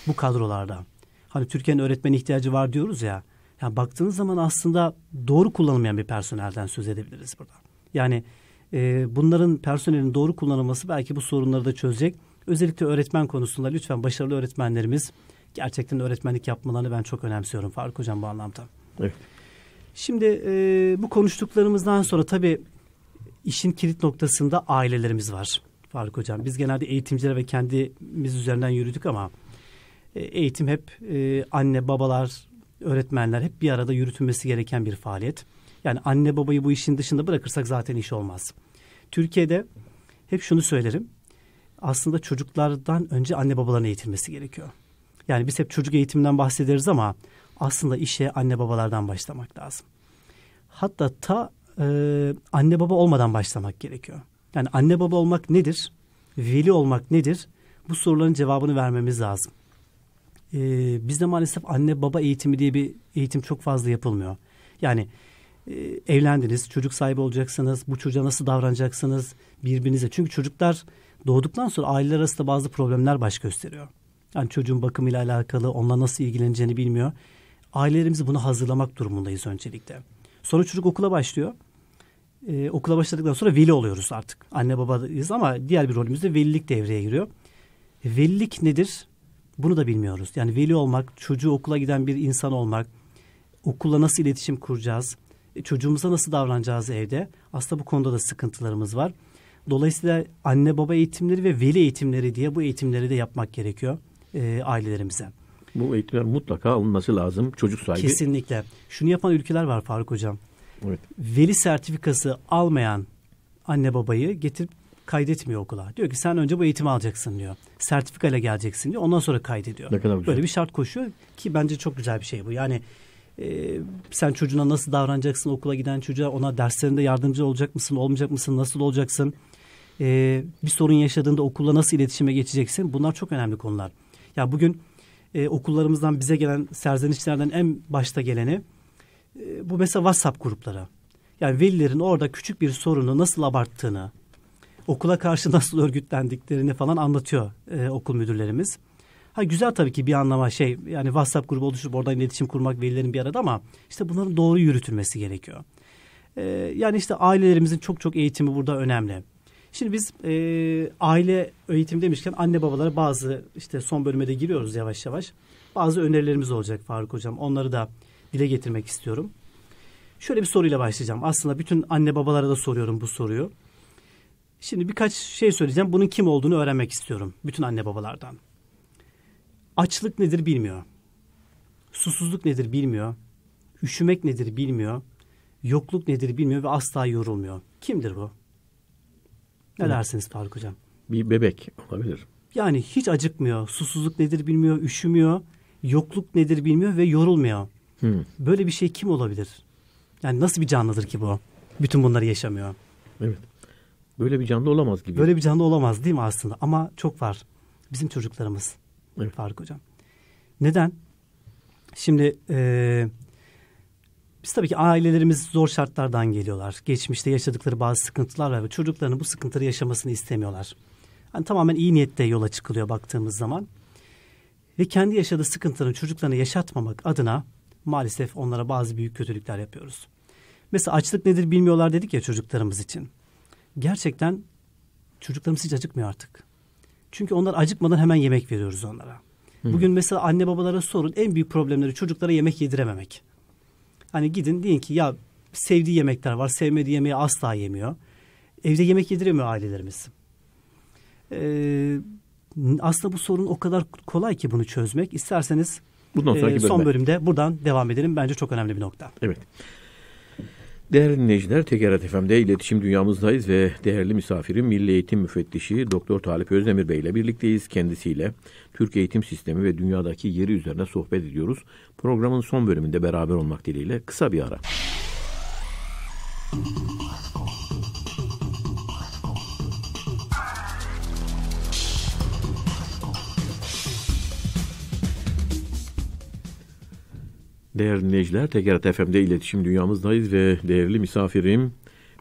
bu kadrolarda. Hani Türkiye'nin öğretmen ihtiyacı var diyoruz ya. Yani baktığınız zaman aslında doğru kullanılmayan bir personelden söz edebiliriz burada. Yani e, bunların personelin doğru kullanılması belki bu sorunları da çözecek. Özellikle öğretmen konusunda lütfen başarılı öğretmenlerimiz gerçekten öğretmenlik yapmalarını ben çok önemsiyorum Faruk Hocam bu anlamda. Evet. Şimdi e, bu konuştuklarımızdan sonra tabii işin kilit noktasında ailelerimiz var. Faruk Hocam? Biz genelde eğitimciler ve kendimiz üzerinden yürüdük ama e, eğitim hep e, anne, babalar, öğretmenler hep bir arada yürütülmesi gereken bir faaliyet. Yani anne babayı bu işin dışında bırakırsak zaten iş olmaz. Türkiye'de hep şunu söylerim. Aslında çocuklardan önce anne babaların eğitilmesi gerekiyor. Yani biz hep çocuk eğitiminden bahsederiz ama aslında işe anne babalardan başlamak lazım. Hatta ta e, anne baba olmadan başlamak gerekiyor. Yani anne baba olmak nedir? Veli olmak nedir? Bu soruların cevabını vermemiz lazım. Ee, bizde maalesef anne baba eğitimi diye bir eğitim çok fazla yapılmıyor. Yani e, evlendiniz, çocuk sahibi olacaksınız, bu çocuğa nasıl davranacaksınız birbirinize. Çünkü çocuklar doğduktan sonra aileler arasında bazı problemler baş gösteriyor. Yani çocuğun bakımıyla alakalı, onunla nasıl ilgileneceğini bilmiyor. Ailelerimizi buna hazırlamak durumundayız öncelikle. Sonra çocuk okula başlıyor e, okula başladıktan sonra veli oluyoruz artık. Anne babayız ama diğer bir rolümüzde de velilik devreye giriyor. Velilik nedir? Bunu da bilmiyoruz. Yani veli olmak, çocuğu okula giden bir insan olmak, okulla nasıl iletişim kuracağız, e, çocuğumuza nasıl davranacağız evde. Aslında bu konuda da sıkıntılarımız var. Dolayısıyla anne baba eğitimleri ve veli eğitimleri diye bu eğitimleri de yapmak gerekiyor e, ailelerimize. Bu eğitimler mutlaka alınması lazım çocuk sahibi. Kesinlikle. Şunu yapan ülkeler var Faruk Hocam. Evet. Veli sertifikası almayan anne babayı getirip kaydetmiyor okula. Diyor ki sen önce bu eğitimi alacaksın diyor. Sertifikayla geleceksin diyor. Ondan sonra kaydediyor. Ne kadar güzel. Böyle bir şart koşuyor ki bence çok güzel bir şey bu. Yani e, sen çocuğuna nasıl davranacaksın okula giden çocuğa ona derslerinde yardımcı olacak mısın olmayacak mısın nasıl olacaksın e, bir sorun yaşadığında okulla nasıl iletişime geçeceksin bunlar çok önemli konular. Ya bugün e, okullarımızdan bize gelen serzenişlerden en başta geleni ee, bu mesela WhatsApp grupları. Yani velilerin orada küçük bir sorunu nasıl abarttığını, okula karşı nasıl örgütlendiklerini falan anlatıyor e, okul müdürlerimiz. Ha güzel tabii ki bir anlama şey yani WhatsApp grubu oluşturup orada iletişim kurmak velilerin bir arada ama işte bunların doğru yürütülmesi gerekiyor. E, yani işte ailelerimizin çok çok eğitimi burada önemli. Şimdi biz e, aile eğitimi demişken anne babalara bazı işte son bölüme de giriyoruz yavaş yavaş. Bazı önerilerimiz olacak Faruk Hocam. Onları da dile getirmek istiyorum. Şöyle bir soruyla başlayacağım. Aslında bütün anne babalara da soruyorum bu soruyu. Şimdi birkaç şey söyleyeceğim. Bunun kim olduğunu öğrenmek istiyorum bütün anne babalardan. Açlık nedir bilmiyor. Susuzluk nedir bilmiyor. Üşümek nedir bilmiyor. Yokluk nedir bilmiyor ve asla yorulmuyor. Kimdir bu? Ne Hı. dersiniz Faruk Hocam? Bir bebek olabilir. Yani hiç acıkmıyor. Susuzluk nedir bilmiyor, üşümüyor. Yokluk nedir bilmiyor ve yorulmuyor. Hmm. Böyle bir şey kim olabilir? Yani nasıl bir canlıdır ki bu? Bütün bunları yaşamıyor. Evet. Böyle bir canlı olamaz gibi. Böyle bir canlı olamaz değil mi aslında? Ama çok var. Bizim çocuklarımız. Evet. Faruk Hocam. Neden? Şimdi e, biz tabii ki ailelerimiz zor şartlardan geliyorlar. Geçmişte yaşadıkları bazı sıkıntılar var ve çocuklarının bu sıkıntıları yaşamasını istemiyorlar. Yani tamamen iyi niyette yola çıkılıyor baktığımız zaman. Ve kendi yaşadığı sıkıntıların çocuklarını yaşatmamak adına maalesef onlara bazı büyük kötülükler yapıyoruz. Mesela açlık nedir bilmiyorlar dedik ya çocuklarımız için. Gerçekten çocuklarımız hiç acıkmıyor artık. Çünkü onlar acıkmadan hemen yemek veriyoruz onlara. Bugün mesela anne babalara sorun en büyük problemleri çocuklara yemek yedirememek. Hani gidin deyin ki ya sevdiği yemekler var, sevmediği yemeği asla yemiyor. Evde yemek yediremiyor ailelerimiz. Ee, aslında bu sorun o kadar kolay ki bunu çözmek. İsterseniz Bundan ee, sonraki bölümde. Son bölümde buradan devam edelim. Bence çok önemli bir nokta. Evet. Değerli dinleyiciler, Tekrar FM'de iletişim dünyamızdayız ve değerli misafirim Milli Eğitim Müfettişi Doktor Talip Özdemir Bey ile birlikteyiz. Kendisiyle Türk eğitim sistemi ve dünyadaki yeri üzerine sohbet ediyoruz. Programın son bölümünde beraber olmak dileğiyle kısa bir ara. Değerli dinleyiciler, Tekerat FM'de iletişim dünyamızdayız ve değerli misafirim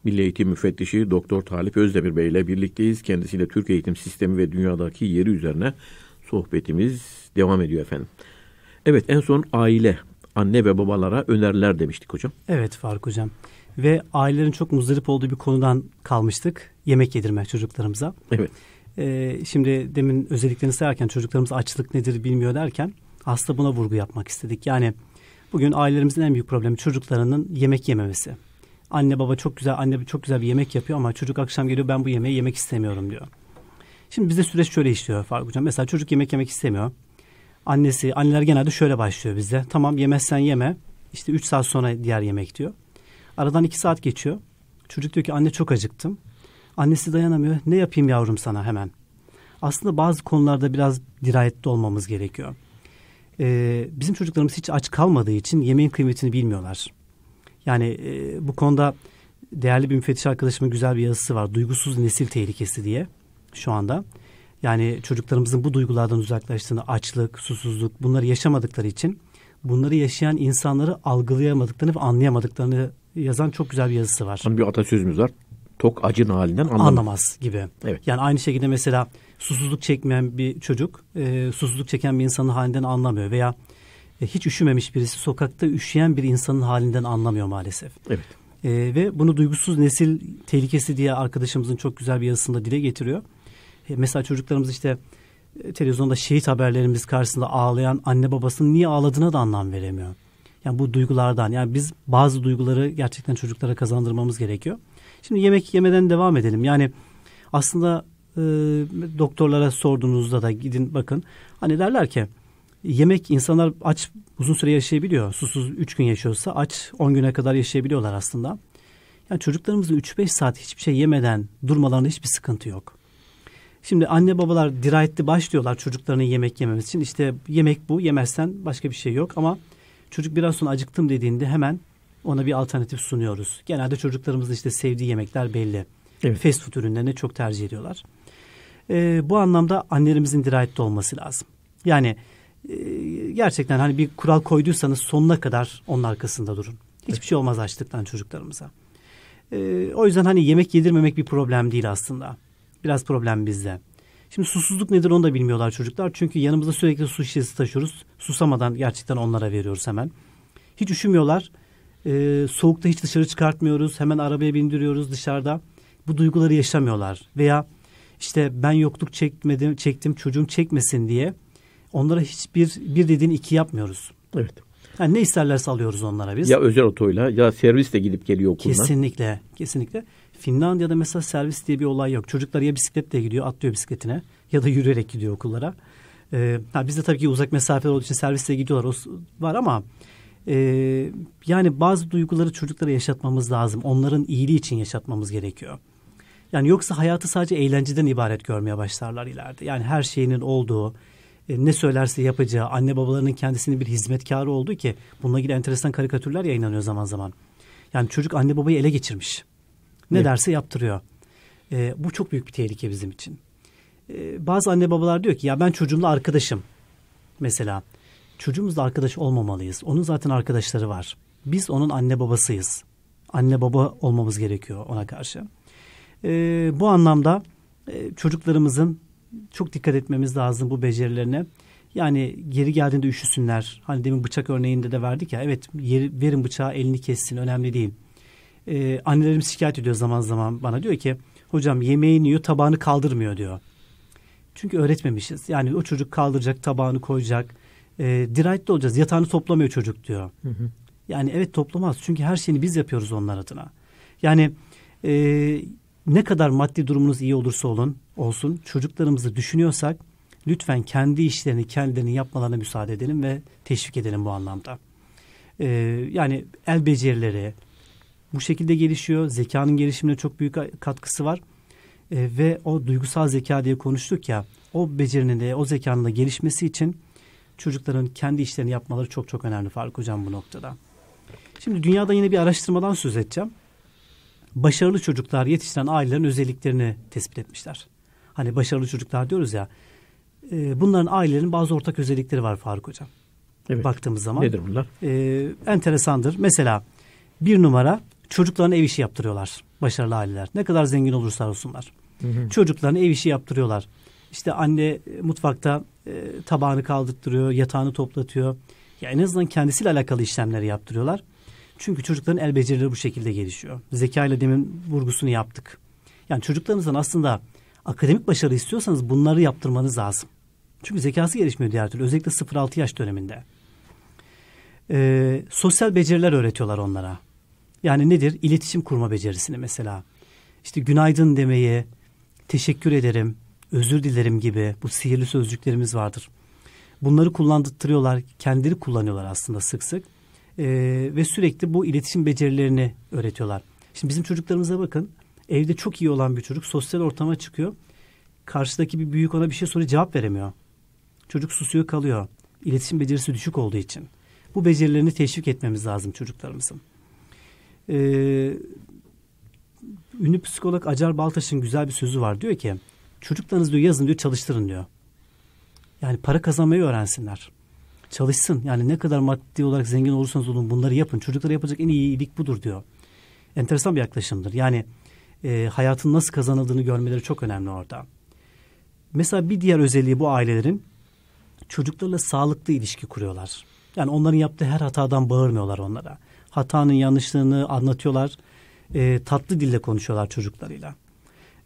Milli Eğitim Müfettişi Doktor Talip Özdemir Bey ile birlikteyiz. Kendisiyle Türk eğitim sistemi ve dünyadaki yeri üzerine sohbetimiz devam ediyor efendim. Evet en son aile, anne ve babalara öneriler demiştik hocam. Evet Faruk hocam. Ve ailelerin çok muzdarip olduğu bir konudan kalmıştık. Yemek yedirme çocuklarımıza. Evet. Ee, şimdi demin özelliklerini sayarken çocuklarımız açlık nedir bilmiyor derken aslında buna vurgu yapmak istedik. Yani Bugün ailelerimizin en büyük problemi çocuklarının yemek yememesi. Anne baba çok güzel anne çok güzel bir yemek yapıyor ama çocuk akşam geliyor ben bu yemeği yemek istemiyorum diyor. Şimdi bizde süreç şöyle işliyor Faruk Hocam. Mesela çocuk yemek yemek istemiyor. Annesi, anneler genelde şöyle başlıyor bizde. Tamam yemezsen yeme. İşte üç saat sonra diğer yemek diyor. Aradan iki saat geçiyor. Çocuk diyor ki anne çok acıktım. Annesi dayanamıyor. Ne yapayım yavrum sana hemen. Aslında bazı konularda biraz dirayetli olmamız gerekiyor e, bizim çocuklarımız hiç aç kalmadığı için yemeğin kıymetini bilmiyorlar. Yani e, bu konuda değerli bir müfettiş arkadaşımın güzel bir yazısı var. Duygusuz nesil tehlikesi diye şu anda. Yani çocuklarımızın bu duygulardan uzaklaştığını, açlık, susuzluk bunları yaşamadıkları için bunları yaşayan insanları algılayamadıklarını ve anlayamadıklarını yazan çok güzel bir yazısı var. Bir atasözümüz var. Tok acın halinden anlamaz. anlamaz gibi. Evet. Yani aynı şekilde mesela susuzluk çekmeyen bir çocuk e, susuzluk çeken bir insanın halinden anlamıyor veya e, hiç üşümemiş birisi sokakta üşüyen bir insanın halinden anlamıyor maalesef. Evet. E, ve bunu duygusuz nesil tehlikesi diye arkadaşımızın çok güzel bir yazısında dile getiriyor. E, mesela çocuklarımız işte e, televizyonda şehit haberlerimiz karşısında ağlayan anne babasının niye ağladığına da anlam veremiyor. Yani bu duygulardan yani biz bazı duyguları gerçekten çocuklara kazandırmamız gerekiyor. Şimdi yemek yemeden devam edelim. Yani aslında e, doktorlara sorduğunuzda da gidin bakın. Hani derler ki yemek insanlar aç uzun süre yaşayabiliyor. Susuz 3 gün yaşıyorsa aç 10 güne kadar yaşayabiliyorlar aslında. Yani çocuklarımızın 3-5 saat hiçbir şey yemeden durmalarında hiçbir sıkıntı yok. Şimdi anne babalar dirayetli başlıyorlar çocuklarının yemek yememesi için. İşte yemek bu yemezsen başka bir şey yok ama çocuk biraz sonra acıktım dediğinde hemen ona bir alternatif sunuyoruz. Genelde çocuklarımızın işte sevdiği yemekler belli. Evet. Fast food ürünlerini çok tercih ediyorlar. E, bu anlamda annelerimizin dirayetli olması lazım. Yani e, gerçekten hani bir kural koyduysanız sonuna kadar onun arkasında durun. Hiçbir şey olmaz açlıktan çocuklarımıza. E, o yüzden hani yemek yedirmemek bir problem değil aslında. Biraz problem bizde. Şimdi susuzluk nedir onu da bilmiyorlar çocuklar. Çünkü yanımızda sürekli su şişesi taşıyoruz. Susamadan gerçekten onlara veriyoruz hemen. Hiç üşümüyorlar. Ee, soğukta hiç dışarı çıkartmıyoruz. Hemen arabaya bindiriyoruz dışarıda. Bu duyguları yaşamıyorlar. Veya işte ben yokluk çekmedim, çektim çocuğum çekmesin diye onlara hiçbir bir dediğin iki yapmıyoruz. Evet. Yani ne isterlerse alıyoruz onlara biz. Ya özel otoyla ya servisle gidip geliyor okuluna. Kesinlikle, kesinlikle. Finlandiya'da mesela servis diye bir olay yok. Çocuklar ya bisikletle gidiyor, atlıyor bisikletine ya da yürüyerek gidiyor okullara. Ee, ha bizde tabii ki uzak mesafeler olduğu için servisle gidiyorlar o var ama e, yani bazı duyguları çocuklara yaşatmamız lazım. Onların iyiliği için yaşatmamız gerekiyor. Yani yoksa hayatı sadece eğlenceden ibaret görmeye başlarlar ileride. Yani her şeyinin olduğu, e, ne söylerse yapacağı, anne babalarının kendisinin bir hizmetkarı olduğu ki bununla ilgili enteresan karikatürler yayınlanıyor zaman zaman. Yani çocuk anne babayı ele geçirmiş. Ne evet. derse yaptırıyor. E, bu çok büyük bir tehlike bizim için. E, bazı anne babalar diyor ki ya ben çocuğumla arkadaşım. Mesela çocuğumuzla arkadaş olmamalıyız. Onun zaten arkadaşları var. Biz onun anne babasıyız. Anne baba olmamız gerekiyor ona karşı. E, bu anlamda e, çocuklarımızın çok dikkat etmemiz lazım bu becerilerine. Yani geri geldiğinde üşüsünler. Hani demin bıçak örneğinde de verdik ya. Evet yeri, verin bıçağı elini kessin önemli değil. Ee, annelerim şikayet ediyor zaman zaman bana. Diyor ki hocam yemeğini yiyor tabağını kaldırmıyor diyor. Çünkü öğretmemişiz. Yani o çocuk kaldıracak tabağını koyacak. E, dirayetli olacağız. Yatağını toplamıyor çocuk diyor. Hı hı. Yani evet toplamaz. Çünkü her şeyini biz yapıyoruz onlar adına. Yani e, ne kadar maddi durumunuz iyi olursa olun, olsun çocuklarımızı düşünüyorsak lütfen kendi işlerini kendilerini yapmalarına müsaade edelim ve teşvik edelim bu anlamda. Ee, yani el becerileri bu şekilde gelişiyor. Zekanın gelişimine çok büyük katkısı var. Ee, ve o duygusal zeka diye konuştuk ya o becerinin de o zekanın da gelişmesi için çocukların kendi işlerini yapmaları çok çok önemli Faruk Hocam bu noktada. Şimdi dünyada yine bir araştırmadan söz edeceğim başarılı çocuklar yetiştiren ailelerin özelliklerini tespit etmişler. Hani başarılı çocuklar diyoruz ya. E, bunların ailelerin bazı ortak özellikleri var Faruk Hocam. Evet. Baktığımız zaman. Nedir bunlar? E, enteresandır. Mesela bir numara çocuklarına ev işi yaptırıyorlar başarılı aileler. Ne kadar zengin olursa olsunlar. Hı hı. Çocuklarına ev işi yaptırıyorlar. İşte anne e, mutfakta e, tabağını kaldırtırıyor, yatağını toplatıyor. Ya en azından kendisiyle alakalı işlemleri yaptırıyorlar. Çünkü çocukların el becerileri bu şekilde gelişiyor. Zeka ile demin vurgusunu yaptık. Yani çocuklarınızdan aslında akademik başarı istiyorsanız bunları yaptırmanız lazım. Çünkü zekası gelişmiyor diğer türlü. Özellikle 0-6 yaş döneminde. Ee, sosyal beceriler öğretiyorlar onlara. Yani nedir? İletişim kurma becerisini mesela. İşte günaydın demeyi, teşekkür ederim, özür dilerim gibi bu sihirli sözcüklerimiz vardır. Bunları kullandırtıyorlar, kendileri kullanıyorlar aslında sık sık e, ve sürekli bu iletişim becerilerini öğretiyorlar. Şimdi bizim çocuklarımıza bakın evde çok iyi olan bir çocuk sosyal ortama çıkıyor. Karşıdaki bir büyük ona bir şey soruyor cevap veremiyor. Çocuk susuyor kalıyor. İletişim becerisi düşük olduğu için. Bu becerilerini teşvik etmemiz lazım çocuklarımızın. Ee, ünlü psikolog Acar Baltaş'ın güzel bir sözü var. Diyor ki çocuklarınız diyor yazın diyor çalıştırın diyor. Yani para kazanmayı öğrensinler çalışsın. Yani ne kadar maddi olarak zengin olursanız olun bunları yapın. Çocuklara yapacak en iyi iyilik budur diyor. Enteresan bir yaklaşımdır. Yani e, hayatın nasıl kazanıldığını görmeleri çok önemli orada. Mesela bir diğer özelliği bu ailelerin çocuklarla sağlıklı ilişki kuruyorlar. Yani onların yaptığı her hatadan bağırmıyorlar onlara. Hatanın yanlışlığını anlatıyorlar. E, tatlı dille konuşuyorlar çocuklarıyla.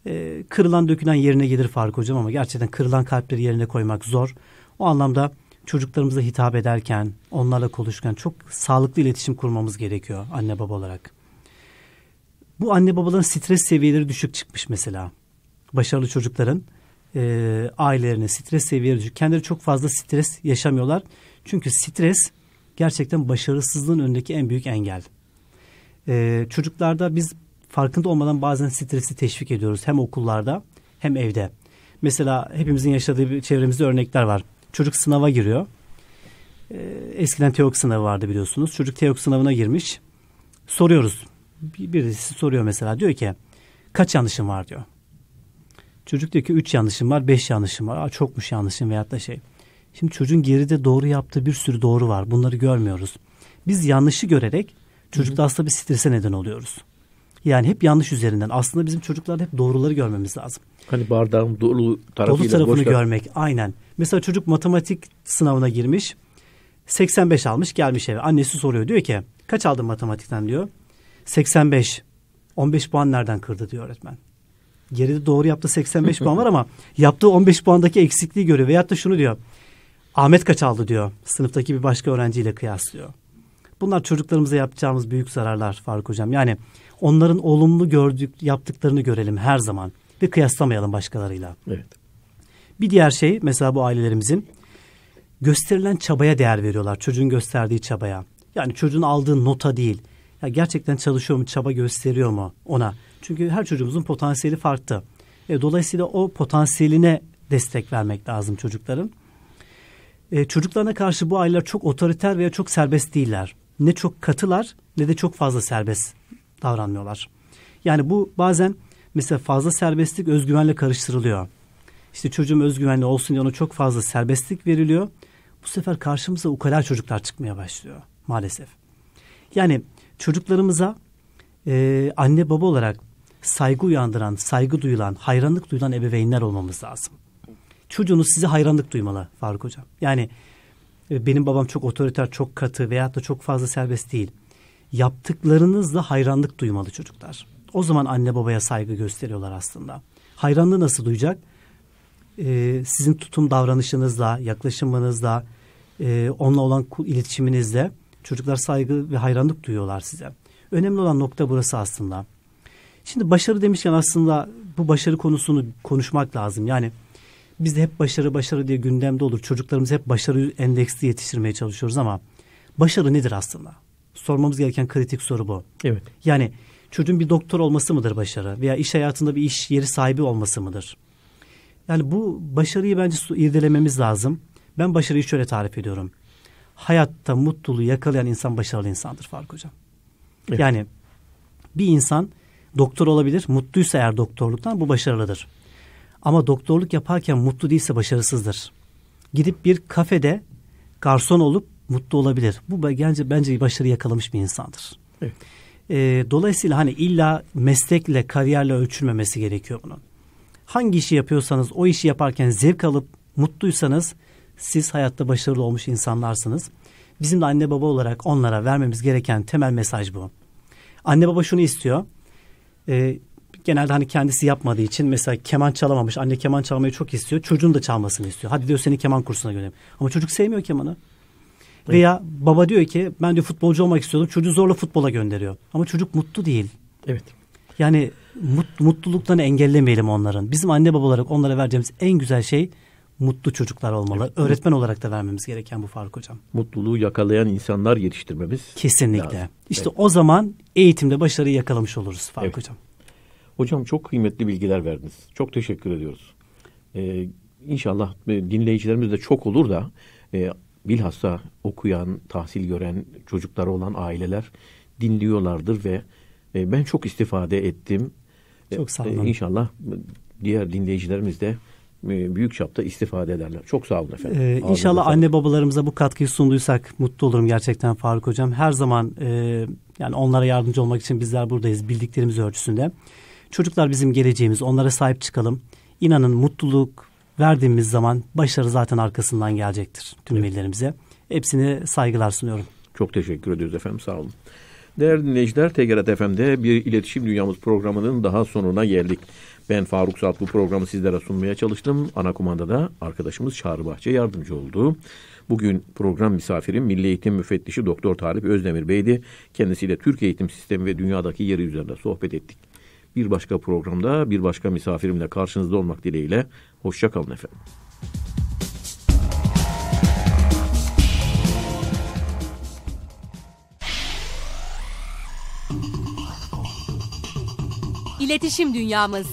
E, kırılan dökülen yerine gelir Faruk Hocam ama gerçekten kırılan kalpleri yerine koymak zor. O anlamda çocuklarımıza hitap ederken, onlarla konuşurken çok sağlıklı iletişim kurmamız gerekiyor anne baba olarak. Bu anne babaların stres seviyeleri düşük çıkmış mesela. Başarılı çocukların e, ailelerine stres seviyeleri düşük. Kendileri çok fazla stres yaşamıyorlar. Çünkü stres gerçekten başarısızlığın önündeki en büyük engel. E, çocuklarda biz farkında olmadan bazen stresi teşvik ediyoruz. Hem okullarda hem evde. Mesela hepimizin yaşadığı çevremizde örnekler var. Çocuk sınava giriyor. E, eskiden TEOK sınavı vardı biliyorsunuz. Çocuk TEOK sınavına girmiş. Soruyoruz. birisi soruyor mesela diyor ki kaç yanlışım var diyor. Çocuk diyor ki üç yanlışım var, beş yanlışım var. Aa, çokmuş yanlışım veyahut da şey. Şimdi çocuğun geride doğru yaptığı bir sürü doğru var. Bunları görmüyoruz. Biz yanlışı görerek çocukta aslında bir strese neden oluyoruz. Yani hep yanlış üzerinden. Aslında bizim çocuklarda hep doğruları görmemiz lazım. Hani bardağın dolu tarafıyla dolu tarafını boş görmek aynen. Mesela çocuk matematik sınavına girmiş. 85 almış gelmiş eve. Annesi soruyor diyor ki kaç aldın matematikten diyor. 85. 15 puan nereden kırdı diyor öğretmen. Geride doğru yaptı 85 puan var ama yaptığı 15 puandaki eksikliği görüyor. Veyahut da şunu diyor. Ahmet kaç aldı diyor. Sınıftaki bir başka öğrenciyle kıyaslıyor. Bunlar çocuklarımıza yapacağımız büyük zararlar Faruk Hocam. Yani onların olumlu gördük, yaptıklarını görelim her zaman ve kıyaslamayalım başkalarıyla. Evet. Bir diğer şey mesela bu ailelerimizin gösterilen çabaya değer veriyorlar. Çocuğun gösterdiği çabaya. Yani çocuğun aldığı nota değil. Ya gerçekten çalışıyor mu, çaba gösteriyor mu ona? Çünkü her çocuğumuzun potansiyeli farklı. E, dolayısıyla o potansiyeline destek vermek lazım çocukların. E, çocuklarına karşı bu aileler çok otoriter veya çok serbest değiller. Ne çok katılar ne de çok fazla serbest davranmıyorlar. Yani bu bazen Mesela fazla serbestlik özgüvenle karıştırılıyor. İşte çocuğum özgüvenli olsun diye ona çok fazla serbestlik veriliyor. Bu sefer karşımıza ukala çocuklar çıkmaya başlıyor maalesef. Yani çocuklarımıza e, anne baba olarak saygı uyandıran, saygı duyulan, hayranlık duyulan ebeveynler olmamız lazım. Çocuğunuz size hayranlık duymalı Faruk Hocam. Yani e, benim babam çok otoriter, çok katı veyahut da çok fazla serbest değil. Yaptıklarınızla hayranlık duymalı çocuklar. O zaman anne babaya saygı gösteriyorlar aslında. Hayranlığı nasıl duyacak? Ee, sizin tutum davranışınızla, yaklaşımınızla, e, onunla olan iletişiminizle çocuklar saygı ve hayranlık duyuyorlar size. Önemli olan nokta burası aslında. Şimdi başarı demişken aslında bu başarı konusunu konuşmak lazım. Yani biz de hep başarı başarı diye gündemde olur. Çocuklarımız hep başarı endeksli yetiştirmeye çalışıyoruz ama başarı nedir aslında? Sormamız gereken kritik soru bu. Evet. Yani Çocuğun bir doktor olması mıdır başarı? Veya iş hayatında bir iş yeri sahibi olması mıdır? Yani bu başarıyı bence irdelememiz lazım. Ben başarıyı şöyle tarif ediyorum. Hayatta mutluluğu yakalayan insan başarılı insandır Faruk Hocam. Evet. Yani bir insan doktor olabilir. Mutluysa eğer doktorluktan bu başarılıdır. Ama doktorluk yaparken mutlu değilse başarısızdır. Gidip bir kafede garson olup mutlu olabilir. Bu bence bence başarı yakalamış bir insandır. Evet. E, dolayısıyla hani illa meslekle, kariyerle ölçülmemesi gerekiyor bunun. Hangi işi yapıyorsanız, o işi yaparken zevk alıp mutluysanız siz hayatta başarılı olmuş insanlarsınız. Bizim de anne baba olarak onlara vermemiz gereken temel mesaj bu. Anne baba şunu istiyor. E, genelde hani kendisi yapmadığı için mesela keman çalamamış. Anne keman çalmayı çok istiyor. Çocuğun da çalmasını istiyor. Hadi diyor seni keman kursuna göndereyim. Ama çocuk sevmiyor kemanı. Veya baba diyor ki ben diyor futbolcu olmak istiyordum. Çocuğu zorla futbola gönderiyor. Ama çocuk mutlu değil. Evet. Yani mut, mutluluklarını engellemeyelim onların. Bizim anne baba olarak onlara vereceğimiz en güzel şey mutlu çocuklar olmalı. Evet. Öğretmen olarak da vermemiz gereken bu fark hocam. Mutluluğu yakalayan insanlar yetiştirmemiz. Kesinlikle. Lazım. İşte evet. o zaman eğitimde başarıyı yakalamış oluruz fark evet. hocam. Hocam çok kıymetli bilgiler verdiniz. Çok teşekkür ediyoruz. Ee, inşallah e, dinleyicilerimiz de çok olur da e, bilhassa okuyan, tahsil gören çocukları olan aileler dinliyorlardır ve e, ben çok istifade ettim. E, çok sağ olun. E, inşallah diğer dinleyicilerimiz de e, büyük çapta istifade ederler. Çok sağ olun efendim. Ee, inşallah anne babalarımıza bu katkıyı sunduysak mutlu olurum gerçekten Faruk Hocam. Her zaman e, yani onlara yardımcı olmak için bizler buradayız bildiklerimiz ölçüsünde. Çocuklar bizim geleceğimiz. Onlara sahip çıkalım. İnanın mutluluk verdiğimiz zaman başarı zaten arkasından gelecektir tüm evet. millerimize. Hepsini saygılar sunuyorum. Çok teşekkür ediyoruz efendim sağ olun. Değerli dinleyiciler TGRT FM'de bir iletişim dünyamız programının daha sonuna geldik. Ben Faruk Saat bu programı sizlere sunmaya çalıştım. Ana da arkadaşımız Çağrı Bahçe yardımcı oldu. Bugün program misafirim Milli Eğitim Müfettişi Doktor Talip Özdemir Bey'di. Kendisiyle Türk eğitim sistemi ve dünyadaki yeri üzerinde sohbet ettik. Bir başka programda bir başka misafirimle karşınızda olmak dileğiyle. Hoşçakalın efendim. İletişim Dünyamız